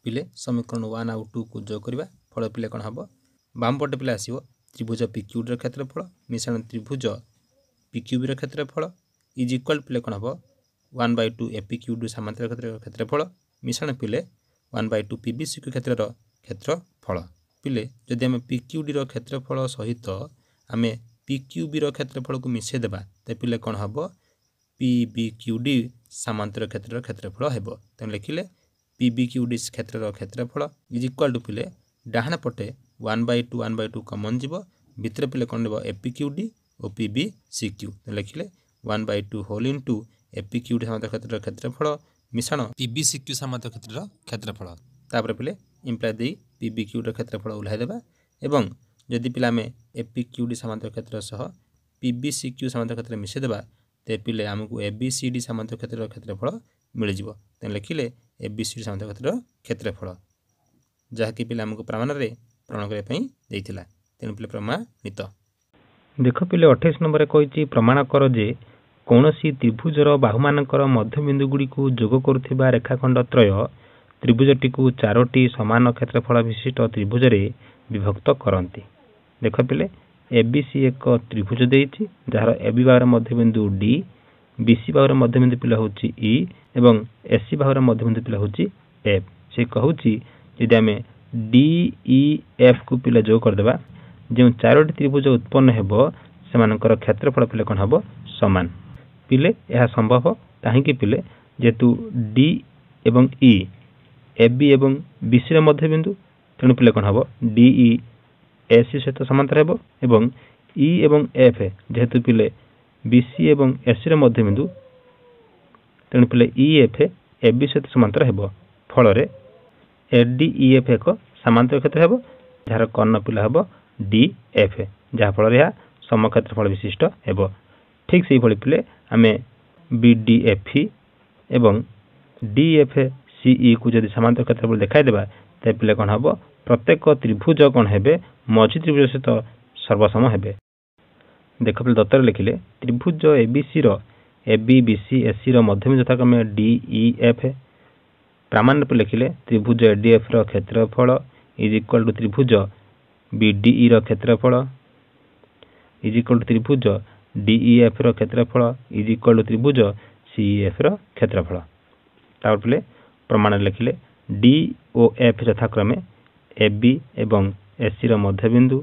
A: ପିଲେ ସମୀକରଣ ୱାନ୍ ଆଉ ଟୁକୁ ଯୋଗ କରିବା ଫଳ ପିଲେ କ'ଣ ହେବ ବାମପଟେ ପିଲା ଆସିବ ତ୍ରିଭୁଜ ପି କ୍ୟୁଡ଼ିର କ୍ଷେତ୍ରଫଳ ମିଶାଣ ତ୍ରିଭୁଜ ପି କ୍ୟୁବିର କ୍ଷେତ୍ରଫଳ ଇଜ୍ ଇକ୍ୱାଲ୍ ପିଲେ କ'ଣ ହେବ one by two A P Q D সামান্তরিক ক্ষেত্রের ক্ষেত্রফল মিশ্রণ পিলে ওয়ান বাই টু পিবিসিকিউ ক্ষেত্রর ক্ষেত্রফল পিলে যদি আমি পি কিউডির ক্ষেত্রফল সহিত আমি পি কিউবির ক্ষেত্রফলকে মিশাই দেবা তে পিলে কোণ হব পি বি কিউডি সামান্তরিক ক্ষেত্রর ক্ষেত্রফল হব তেমন লিখিলে পি বি কিউডি ক্ষেত্রর ক্ষেত্রফল ইজ ইকুয়াল টু পিলে ডাহাণ পটে one by two one by two common যাব ভিতরে পিলে কোণ নেব এপি কিউডি ଓ ପି ବି ସି କ୍ୟୁ ଲେଖିଲେ one by two whole into A P Q ସାମନ୍ତ କ୍ଷେତ୍ରର କ୍ଷେତ୍ରଫଳ ମିଶାଣ ପିବି ସି କ୍ୟୁ ସାମନ୍ତ କ୍ଷେତ୍ରର କ୍ଷେତ୍ରଫଳ ତାପରେ ପିଲେ ଇମ୍ପ୍ଲାଏ ଦେଇ ପିବି କ୍ୟୁର କ୍ଷେତ୍ରଫଳ ଓହ୍ଲାଇ ଦେବା ଏବଂ ଯଦି ପିଲା ଆମେ ଏପି କ୍ୟୁ ଡି ସାମନ୍ତ କ୍ଷେତ୍ର ସହ ପିବି ସି କ୍ୟୁ ସାମନ୍ତ କ୍ଷେତ୍ର ମିଶାଇଦେବା ତେ ପିଲେ ଆମକୁ ଏ ବି ସି ଡି ସାମନ୍ତ କ୍ଷେତ୍ରର କ୍ଷେତ୍ରଫଳ ମିଳିଯିବ ତେଣୁ ଲେଖିଲେ ଏ ବି ସି ଡି ସାମନ୍ତ କ୍ଷେତ୍ରର କ୍ଷେତ୍ରଫଳ ଯାହାକି ପିଲା ଆମକୁ ପ୍ରମାଣରେ ପ୍ରମାଣ କରିବା ପାଇଁ ଦେଇଥିଲା ତେଣୁ ପିଲେ ପ୍ରମାଣିତ ଦେଖ ପିଲେ ଅଠେଇଶ ନମ୍ବରରେ କହିଛି ପ୍ରମାଣ କର ଯେ କୌଣସି ତ୍ରିଭୁଜର ବାହୁମାନଙ୍କର ଗୁଡ଼ିକୁ ଯୋଗ କରୁଥିବା ରେଖାଖଣ୍ଡ ତ୍ରୟ ତ୍ରିଭୁଜଟିକୁ ଚାରୋଟି ସମାନ କ୍ଷେତ୍ରଫଳ ବିଶିଷ୍ଟ ତ୍ରିଭୁଜରେ ବିଭକ୍ତ କରନ୍ତି ଦେଖ ପିଲେ ଏ ବି ସି ଏକ ତ୍ରିଭୁଜ ଦେଇଛି ଯାହାର ଏ ବି ବାହୁର ମଧ୍ୟବିନ୍ଦୁ ଡି ବି ସି ବାହୁର ମଧ୍ୟବିନ୍ଦୁ ପିଲା ହେଉଛି ଇ ଏବଂ ଏ ସି ବାହୁର ମଧ୍ୟବିନ୍ଦୁ ପିଲା ହେଉଛି ଏଫ୍ ସେ କହୁଛି ଯଦି ଆମେ ଡି ଇ ଏଫ୍କୁ ପିଲା ଯୋଗ କରିଦେବା ଯେଉଁ ଚାରୋଟି ତ୍ରିଭୁଜ ଉତ୍ପନ୍ନ ହେବ ସେମାନଙ୍କର କ୍ଷେତ୍ରଫଳ ପିଲା କ'ଣ ହେବ ସମାନ ପିଲେ ଏହା ସମ୍ଭବ କାହିଁକି ପିଲେ ଯେହେତୁ ଡି ଏବଂ ଇ ଏ ବି ଏବଂ ବି ସିର ମଧ୍ୟ ବିନ୍ଦୁ ତେଣୁ ପିଲେ କ'ଣ ହେବ ଡି ଡିଇ ଏସ୍ସି ସହିତ ସମାନ୍ତର ହେବ ଏବଂ ଇ e ଏବଂ ଏଫ୍ ଯେହେତୁ ପିଲେ ବି ସି ଏବଂ ଏସ୍ସିର ମଧ୍ୟ ବିନ୍ଦୁ ତେଣୁ ପିଲେ ଇ ଏଫ୍ ଏ ବି ସହିତ ସମାନ୍ତର ହେବ ଫଳରେ ଏ ଡି ଇ ଏଫ୍ ଏକ ସାମାନ୍ତର କ୍ଷେତ୍ର ହେବ ଯାହାର କର୍ଣ୍ଣ ପିଲା ହେବ ଡି ଏଫ୍ ଯାହାଫଳରେ ଏହା ସମକ୍ଷେତ୍ରଫଳ ବିଶିଷ୍ଟ ହେବ ଠିକ୍ ସେହିଭଳି ପିଲେ ଆମେ ବି ଡି ଏଫ୍ ଇ ଏବଂ ଡି ଏଫ୍ ସିଇକୁ ଯଦି ସମାନ୍ତର କ୍ଷେତ୍ରଫଳ ଦେଖାଇଦେବା ତେବେ ପିଲେ କ'ଣ ହେବ ପ୍ରତ୍ୟେକ ତ୍ରିଭୁଜ କ'ଣ ହେବେ ମଝି ତ୍ରିଭୁଜ ସହିତ ସର୍ବସମ ହେବେ ଦେଖ ପିଲେ ଦତ୍ତରେ ଲେଖିଲେ ତ୍ରିଭୁଜ ଏବିସିର এবি ବିସି ଏସିର ମଧ୍ୟମ ଯଥାକ୍ରମେ ଡିଇ ଏଫ୍ ପ୍ରାମାଣ୍ୟ ଲେଖିଲେ ତ୍ରିଭୁଜ ଏଡିଏଫ୍ର କ୍ଷେତ୍ରଫଳ ଇଜ୍ ଇକ୍ୱାଲ୍ ଟୁ ତ୍ରିଭୁଜ ବିଡିଇର କ୍ଷେତ୍ରଫଳ ଇଜ୍ ଇକ୍ୱାଲ୍ ଟୁ ତ୍ରିଭୁଜ ଡିଇଏଫ୍ e ର କ୍ଷେତ୍ରଫଳ ଇଜ୍ ଇକ୍ୱାଲ୍ ଟୁ ତ୍ରିଭୁଜ ସିଇଏଫ୍ e ର କ୍ଷେତ୍ରଫଳ ତାପରେ ପିଲେ ପ୍ରମାଣ ଲେଖିଲେ ଡି ଓ ଏଫ୍ ଯଥାକ୍ରମେ ଏ ବି ଏବଂ ଏସ୍ସିର ମଧ୍ୟବିନ୍ଦୁ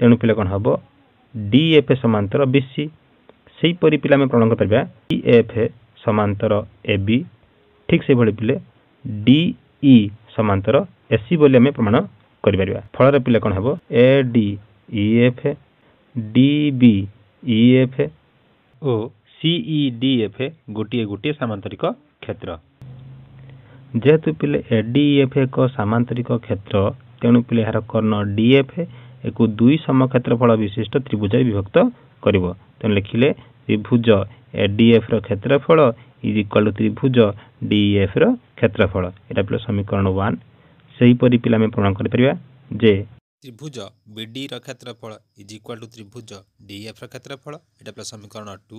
A: ତେଣୁ ପିଲା କ'ଣ ହେବ ଡି ଡିଏଫ୍ e ସମାନ୍ତର ବି ସି ସେହିପରି ପିଲା ଆମେ ପ୍ରମାଣ କରିପାରିବା ଡିଏଫ୍ ସମାନ୍ତର ଏ ବି ଠିକ୍ ସେହିଭଳି ପିଲେ ଡିଇ ସମାନ୍ତର ଏସ୍ସି ବୋଲି ଆମେ ପ୍ରମାଣ କରିପାରିବା ଫଳରେ ପିଲା କ'ଣ ହେବ A D E F D B E F ଓ ସିଇଡିଏଫ୍ଏ ଗୋଟିଏ ଗୋଟିଏ ସାମାନ୍ତରିକ କ୍ଷେତ୍ର ଯେହେତୁ ପିଲେ ଏ ଡିଇଏଫ୍ଏ ଏକ ସାମାନ୍ତରିକ କ୍ଷେତ୍ର ତେଣୁ ପିଲେ ଏହାର କର୍ଣ୍ଣ ଡିଏଫ୍ଏ ଏକ ଦୁଇ ସମକ୍ଷେତ୍ରଫଳ ବିଶିଷ୍ଟ ତ୍ରିଭୁଜରେ ବିଭକ୍ତ କରିବ ତେଣୁ ଲେଖିଲେ ତ୍ରିଭୁଜ ଏ ଡିଏଫ୍ର କ୍ଷେତ୍ରଫଳ ଇଜ୍ ଇକ୍ୱାଲ୍ ଟୁ ତ୍ରିଭୁଜ ଡିଇଏଫ୍ର କ୍ଷେତ୍ରଫଳ ଏଇଟା ପିଲା ସମୀକରଣ ୱାନ୍ ସେହିପରି ପିଲା ଆମେ ପ୍ରମାଣ କରିପାରିବା ଯେ ত্রিভুজ বিডির ক্ষেত্রফল ইজ ইকুয়াল টু ত্রিভুজ ডিএফর ক্ষেত্রফল এটা প্লাস সমীকরণ টু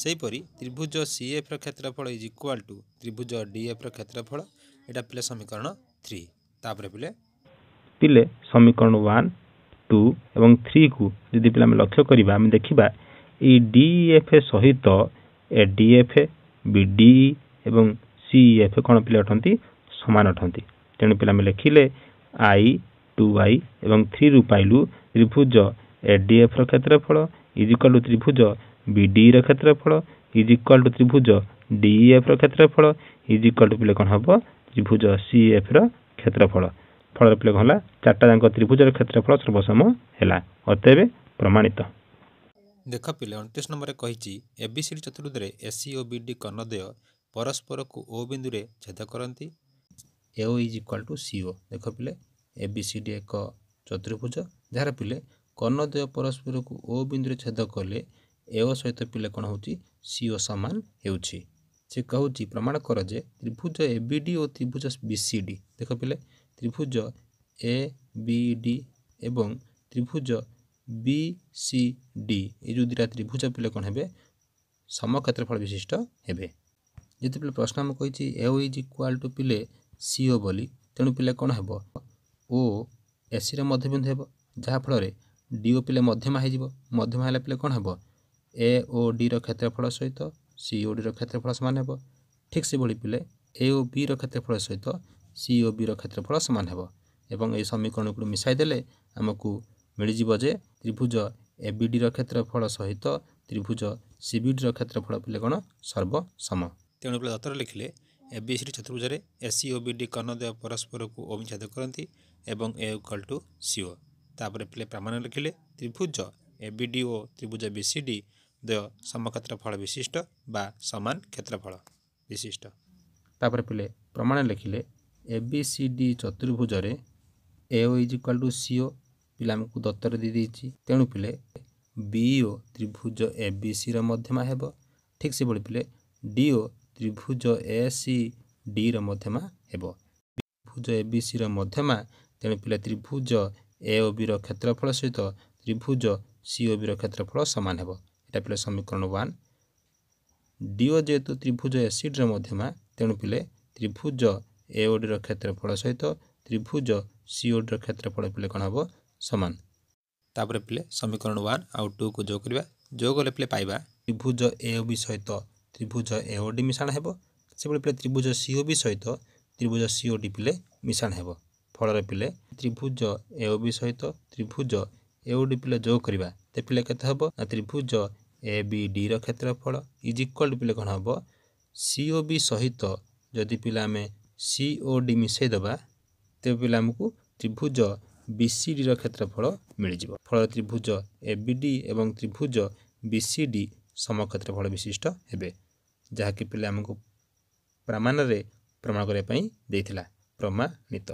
A: সেইপরি ত্রিভুজ সিএফর ক্ষেত্রফল ইজ ইকুয়াল টু ত্রিভুজ ডিএফর ক্ষেত্রফল এটা পিলে সমীকরণ থ্রি তাপরে পিলে পিলে সমীকরণ ওয়ান টু এবং থ্রিকু যদি পিলা আমি লক্ষ্য করিবা আমি দেখিবা এই ডিএফ সহিত A D F B D ଏବଂ ସି ଏଫ୍ କ'ଣ ପିଲା ଅଟନ୍ତି ସମାନ ଅଟନ୍ତି ତେଣୁ ପିଲା ଆମେ ଲେଖିଲେ ଆଇ টু ওয়াই এবং থ্রি রু পাইলু ত্রিভুজ এডিএফ র ক্ষেত্রফল ইজিক্বাল টু ত্রিভুজ বিডি র ক্ষেত্রফল ইজিক্বাল টু ত্রিভুজ ডিএফ র ক্ষেত্রফল ইজিক্বাল টু পিলে কণ হব ত্রিভুজ সিএফ র ক্ষেত্রফল ফলের পিলে কণ হল চারটা যাঙ্ক ত্রিভুজ ক্ষেত্রফল সর্বসম হল অতএব প্রমাণিত দেখ পিলে অণতিশ নম্বরে কী এবিসিডি চতুর্দরে এসি ও বিডি কর্ণদ্বয় পরস্পরক ও বিন্দুরে ছেদ করতে A is equal to CO দেখ পিলে ଏ ବି ସି ଡି ଏକ ଚତୁର୍ଭୁଜ ଯାହାର ପିଲେ କର୍ଣ୍ଣଦେୟ ପରସ୍ପରକୁ ଓ ବିନ୍ଦୁରେ ଛେଦ କଲେ ଏଓ ସହିତ ପିଲେ କ'ଣ ହେଉଛି ସିଓ ସମାନ ହେଉଛି ସେ କହୁଛି ପ୍ରମାଣ କର ଯେ ତ୍ରିଭୁଜ ଏ ବି ଡି ଓ ତ୍ରିଭୁଜ ବି ସି ଡି ଦେଖ ପିଲେ ତ୍ରିଭୁଜ ଏ ବି ଡି ଏବଂ ତ୍ରିଭୁଜ ବି ସି ଡି ଏ ଯେଉଁ ଦୁଇଟା ତ୍ରିଭୁଜ ପିଲେ କ'ଣ ହେବେ ସମକ୍ଷେତ୍ରଫଳ ବିଶିଷ୍ଟ ହେବେ ଯେତେବେଳେ ପ୍ରଶ୍ନ ଆମେ କହିଛି ଏଓ ଇଜ୍ ଇକ୍ୱାଲ୍ ଟୁ ପିଲେ ସିଓ ବୋଲି ତେଣୁ ପିଲେ କ'ଣ ହେବ ଓ ଏସିର ମଧ୍ୟବିନ୍ଦୁ ହେବ ଯାହାଫଳରେ ଡିଓ ପିଲେ ମଧ୍ୟମ ହୋଇଯିବ ମଧ୍ୟମ ହେଲା ପିଲେ କ'ଣ ହେବ ଏ ଓ ଡିର କ୍ଷେତ୍ରଫଳ ସହିତ ସି ଓ ଡିର କ୍ଷେତ୍ରଫଳ ସମାନ ହେବ ଠିକ୍ ସେଭଳି ପିଲେ ଏ ଓ ବିର କ୍ଷେତ୍ରଫଳ ସହିତ ସି ଓ ବିର କ୍ଷେତ୍ରଫଳ ସମାନ ହେବ ଏବଂ ଏହି ସମୀକରଣକୁ ମିଶାଇ ଦେଲେ ଆମକୁ ମିଳିଯିବ ଯେ ତ୍ରିଭୁଜ ଏ ବି ଡିର କ୍ଷେତ୍ରଫଳ ସହିତ ତ୍ରିଭୁଜ ସି ବି ଡିର କ୍ଷେତ୍ରଫଳ ପିଲେ କ'ଣ ସର୍ବସମ ତେଣୁ ପିଲେ ଦତ୍ତର ଲେଖିଲେ ଏ ବି ସି ଡି ଚତୁର୍ଭୁଜରେ ଏସ୍ ସି ଓ ବି ଡି କର୍ଣ୍ଣଦେୟ ପରସ୍ପରକୁ ଅଭିଚ୍ଛେଦ କରନ୍ତି ଏବଂ ଏ ଇକ୍ୱାଲ୍ ଟୁ ସିଓ ତାପରେ ପିଲେ ପ୍ରମାଣ ଲେଖିଲେ ତ୍ରିଭୁଜ ଏ ବି ଡି ଓ ତ୍ରିଭୁଜ ବି ସି ଡି ଦ୍ୱୟ ସମକ୍ଷେତ୍ରଫଳ ବିଶିଷ୍ଟ ବା ସମାନ କ୍ଷେତ୍ରଫଳ ବିଶିଷ୍ଟ ତାପରେ ପିଲେ ପ୍ରମାଣ ଲେଖିଲେ ଏ ବି ସି ଡି ଚତୁର୍ଭୁଜରେ A O is equal to CO ପିଲାଙ୍କୁ ଦତ୍ତରେ ଦେଇଦେଇଛି ତେଣୁ ପିଲେ ବିଓ ତ୍ରିଭୁଜ ଏ ବି ସିର ମଧ୍ୟମା ହେବ ଠିକ୍ ସେଭଳି ପିଲେ ଡିଓ ତ୍ରିଭୁଜ ଏ ସି ଡିର ମଧ୍ୟମା ହେବ ତ୍ରିଭୁଜ ଏ ବି ସିର ମଧ୍ୟମା ତେଣୁ ପିଲା ତ୍ରିଭୁଜ ଏ ଓ ବିର କ୍ଷେତ୍ରଫଳ ସହିତ ତ୍ରିଭୁଜ ସି ଓ ବିର କ୍ଷେତ୍ରଫଳ ସମାନ ହେବ ଏଇଟା ପିଲା ସମୀକରଣ ୱାନ୍ ଡିଓ ଯେହେତୁ ତ୍ରିଭୁଜ ଏସିଡ଼୍ର ମଧ୍ୟମା ତେଣୁ ପିଲେ ତ୍ରିଭୁଜ ଏ ଓ ଡିର କ୍ଷେତ୍ରଫଳ ସହିତ ତ୍ରିଭୁଜ ସି ଓ ଡିର କ୍ଷେତ୍ରଫଳ ପିଲେ କ'ଣ ହେବ ସମାନ ତାପରେ ପିଲେ ସମୀକରଣ ୱାନ୍ ଆଉ ଟୁକୁ ଯୋଗ କରିବା ଯୋଗ କଲେ ପିଲେ ପାଇବା ତ୍ରିଭୁଜ ଏ ଓ ବି ସହିତ ତ୍ରିଭୁଜ ଏ ଓ ଡି ମିଶାଣ ହେବ ସେଭଳି ପିଲେ ତ୍ରିଭୁଜ ସି ଓ ବି ସହିତ ତ୍ରିଭୁଜ ସି ଓ ଡି ପିଲେ ମିଶାଣ ହେବ ଫଳରେ ପିଲେ ତ୍ରିଭୁଜ ଏ ବି ସହିତ ତ୍ରିଭୁଜ ଏ ଡି ପିଲେ ଯୋଗ କରିବା ତେବେ ପିଲେ କେତେ ହେବ ନା ତ୍ରିଭୁଜ ଏ ବି ଡିର କ୍ଷେତ୍ରଫଳ ଇଜ୍ ଇକ୍ୱାଲ୍ ଟୁ ପିଲେ କ'ଣ ହେବ ସି ଓ ବି ସହିତ ଯଦି ପିଲା ଆମେ ସି ଓ ଡି ଦେବା ତେବେ ପିଲା ଆମକୁ ତ୍ରିଭୁଜ ବି ସି ଡିର କ୍ଷେତ୍ରଫଳ ମିଳିଯିବ ଫଳରେ ତ୍ରିଭୁଜ ଏ ବି ଡି ଏବଂ ତ୍ରିଭୁଜ ବି ସି ଡି ସମକ୍ଷେତ୍ରଫଳ ବିଶିଷ୍ଟ ହେବେ ଯାହାକି ପିଲା ଆମକୁ ପ୍ରମାଣରେ ପ୍ରମାଣ କରିବା ପାଇଁ ଦେଇଥିଲା ପ୍ରମାଣିତ